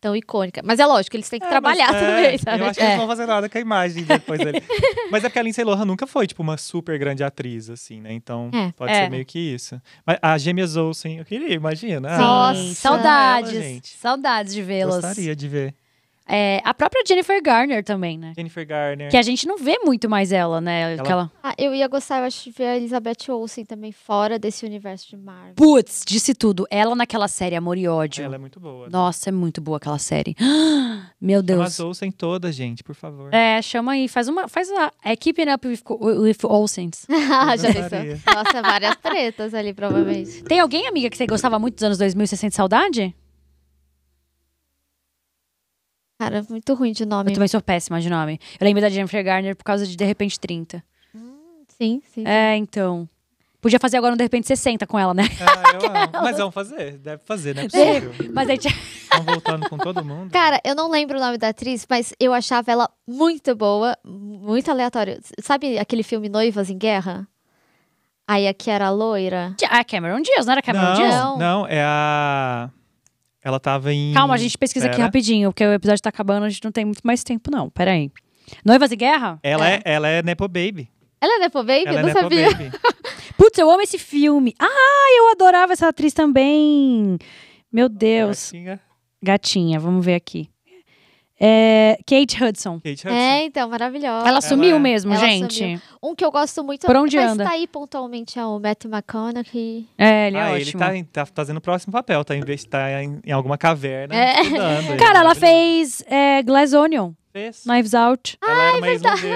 tão icônica. Mas é lógico, eles têm que é, trabalhar mas, é, também, sabe? Eu acho que é. eles não vão fazer nada com a imagem depois dele. mas é porque a Lindsay Lohan nunca foi, tipo, uma super grande atriz, assim, né? Então, é, pode ser é. meio que isso. Mas a Gêmeas Olsen, eu queria, imagina. Sim, ah, saudades. Ela, saudades de vê-las. Gostaria de ver. É, a própria Jennifer Garner também, né? Jennifer Garner. Que a gente não vê muito mais ela, né? Ela... Aquela... Ah, eu ia gostar, eu acho, de ver a Elizabeth Olsen também fora desse universo de Marvel. Putz, disse tudo. Ela naquela série Amor e Ódio. Ela é muito boa. Né? Nossa, é muito boa aquela série. Meu Deus. Chama as Olsen toda, gente, por favor. É, chama aí. Faz uma. Faz a. É Keeping Up with, with Olsens. Já pensou? Nossa, várias tretas ali, provavelmente. Tem alguém, amiga, que você gostava muito dos anos 2000 e você sente saudade? Cara, muito ruim de nome. Eu também sou péssima de nome. Eu lembro da Jennifer Garner por causa de De Repente 30. Hum, sim, sim. É, então. Podia fazer agora um De Repente 60 com ela, né? Ah, eu, mas vamos fazer. Deve fazer, né? É, é mas aí... Estão voltando com todo mundo. Cara, eu não lembro o nome da atriz, mas eu achava ela muito boa, muito aleatória. Sabe aquele filme Noivas em Guerra? Aí que era loira. A ah, Cameron Diaz, não era Cameron Diaz? Não, não é a... Ela tava em. Calma, a gente pesquisa Pera. aqui rapidinho, porque o episódio tá acabando, a gente não tem muito mais tempo, não. Pera aí. Noivas e Guerra? Ela é, é ela é Nepo Baby. Ela é Nepo Baby? Ela não é sabia. Putz, eu amo esse filme. Ah, eu adorava essa atriz também. Meu Deus. Gatinha. Gatinha, vamos ver aqui. É, Kate Hudson. Kate é, Hudson. É, então, maravilhosa. Ela sumiu é. mesmo, Ela gente. sumiu. Um que eu gosto muito, é Por onde mas anda? tá aí pontualmente, é o Matt McConaughey. É, ele é ah, ele ótimo. tá, tá fazendo o próximo papel, tá, tá em, em alguma caverna É. estudando. Cara, ela fez é, Glass Onion, fez. Knives Out. Ela era ah, É verdade.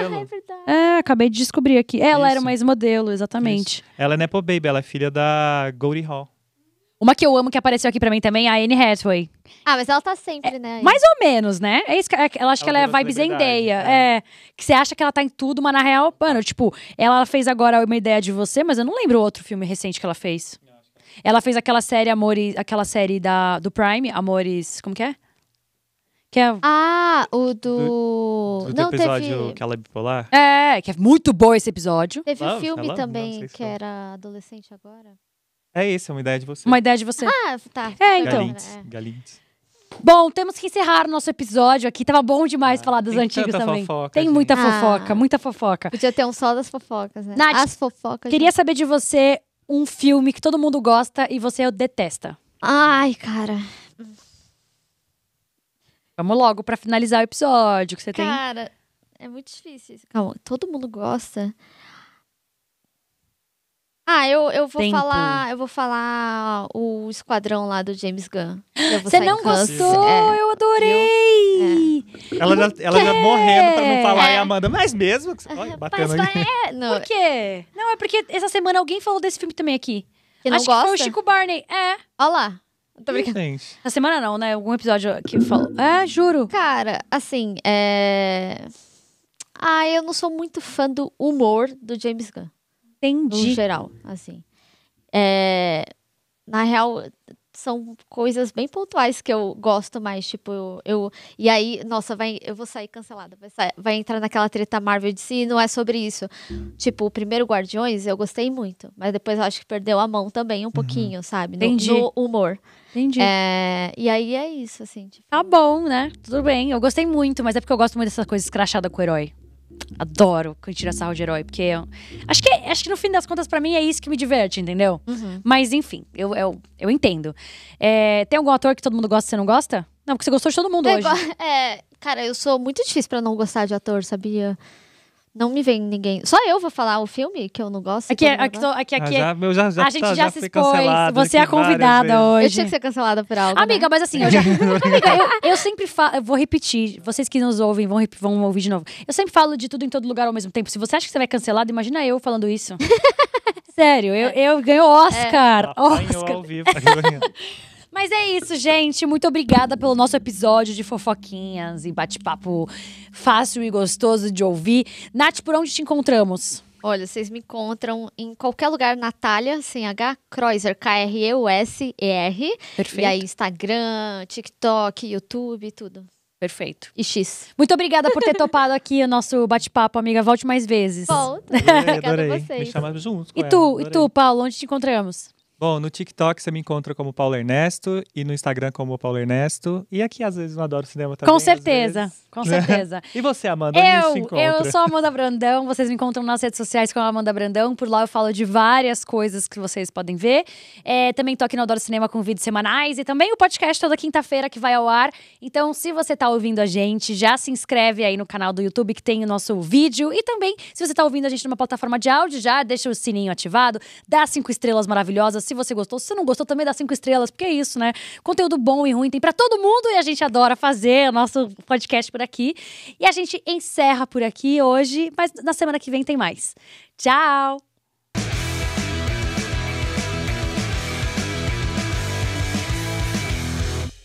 É, acabei de descobrir aqui. Ela era Isso. uma ex-modelo, exatamente. Ela é Nepo Baby, ela é filha da Goldie Hall. Uma que eu amo que apareceu aqui pra mim também, a Anne Hathaway. Ah, mas ela tá sempre, é, né? Mais ou menos, né? É isso que, é, ela acha que ela é vibe zendeia. É. é. Que você acha que ela tá em tudo, mas na real, mano, tipo, ela fez agora uma ideia de você, mas eu não lembro outro filme recente que ela fez. Ela fez aquela série Amores, aquela série da, do Prime, Amores. Como que é? Que é... Ah, o do. do, do não episódio que ela é bipolar? É, que é muito bom esse episódio. Teve um filme ela, também, não, se que era adolescente agora. É isso, é uma ideia de você. Uma ideia de você. Ah, tá. É, então. Galintes. É. Galintes. Bom, temos que encerrar o nosso episódio aqui. Tava bom demais ah, falar dos antigos também. Fofoca, tem gente. muita fofoca, ah, muita fofoca. Podia ter um só das fofocas, né? Nath, As fofocas. Queria gente. saber de você um filme que todo mundo gosta e você detesta. Ai, cara. Vamos logo para finalizar o episódio que você cara, tem. Cara, é muito difícil isso. Calma, todo mundo gosta. Ah, eu, eu vou Tempo. falar, eu vou falar o esquadrão lá do James Gunn. Você não gostou? É. Eu adorei. é. Ela, já, ela já morrendo pra não falar é. e Amanda, mas mesmo, olha, batendo mas, É, não. Por quê? Não é porque essa semana alguém falou desse filme também aqui. Que não Acho gosta? que foi o Chico Barney. É. Olha lá. Tô brincando. Na semana não, né? Algum episódio que falou. É, juro. Cara, assim, é. Ah, eu não sou muito fã do humor do James Gunn. Entendi. No geral, assim. É, na real, são coisas bem pontuais que eu gosto mais, tipo, eu, eu, e aí, nossa, vai, eu vou sair cancelada, vai, sair, vai entrar naquela treta Marvel de si, não é sobre isso. Tipo, o primeiro Guardiões eu gostei muito, mas depois eu acho que perdeu a mão também um uhum. pouquinho, sabe? No, Entendi. no humor. Entendi. É, e aí é isso, assim. Tipo... Tá bom, né? Tudo bem. Eu gostei muito, mas é porque eu gosto muito dessas coisas escrachada com o herói. Adoro tira sarro de herói, porque acho que acho que no fim das contas, para mim, é isso que me diverte, entendeu? Uhum. Mas enfim, eu, eu, eu entendo. É, tem algum ator que todo mundo gosta e você não gosta? Não, porque você gostou de todo mundo hoje. É, cara, eu sou muito difícil para não gostar de ator, sabia? Não me vem ninguém. Só eu vou falar o filme que eu não gosto. É é é ah, aqui, aqui, tô, aqui, aqui ah, já, já, já, a gente tá, já, já se expôs. Você é convidada hoje. Eu tinha que ser cancelada por algo. Né? Amiga, né? mas assim, eu já. amiga, eu, eu sempre falo. Eu vou repetir. Vocês que nos ouvem vão, vão ouvir de novo. Eu sempre falo de tudo em todo lugar ao mesmo tempo. Se você acha que você vai cancelado, imagina eu falando isso. Sério, eu, eu ganho Oscar. É. Oscar. Ao vivo. Mas é isso, gente. Muito obrigada pelo nosso episódio de fofoquinhas e bate-papo fácil e gostoso de ouvir. Nath, por onde te encontramos? Olha, vocês me encontram em qualquer lugar, Natália, sem H, Kreuser, K-R-E-U-S-E-R. Perfeito. E aí, Instagram, TikTok, YouTube, tudo. Perfeito. E X. Muito obrigada por ter topado aqui o nosso bate-papo, amiga. Volte mais vezes. Volto. Adorei, obrigada adorei. a vocês. Me chamar juntos. e tu, e tu, Paulo, onde te encontramos? Bom, no TikTok você me encontra como Paulo Ernesto e no Instagram como Paulo Ernesto. E aqui, às vezes, eu adoro cinema também. Com certeza, com certeza. e você, Amanda, eu, Eu sou a Amanda Brandão, vocês me encontram nas redes sociais com a Amanda Brandão. Por lá eu falo de várias coisas que vocês podem ver. É, também tô aqui no Adoro Cinema com vídeos semanais e também o podcast toda quinta-feira que vai ao ar. Então, se você tá ouvindo a gente, já se inscreve aí no canal do YouTube que tem o nosso vídeo. E também, se você tá ouvindo a gente numa plataforma de áudio, já deixa o sininho ativado, dá cinco estrelas maravilhosas se você gostou. Se você não gostou, também dá cinco estrelas, porque é isso, né? Conteúdo bom e ruim tem para todo mundo e a gente adora fazer o nosso podcast por aqui. E a gente encerra por aqui hoje, mas na semana que vem tem mais. Tchau!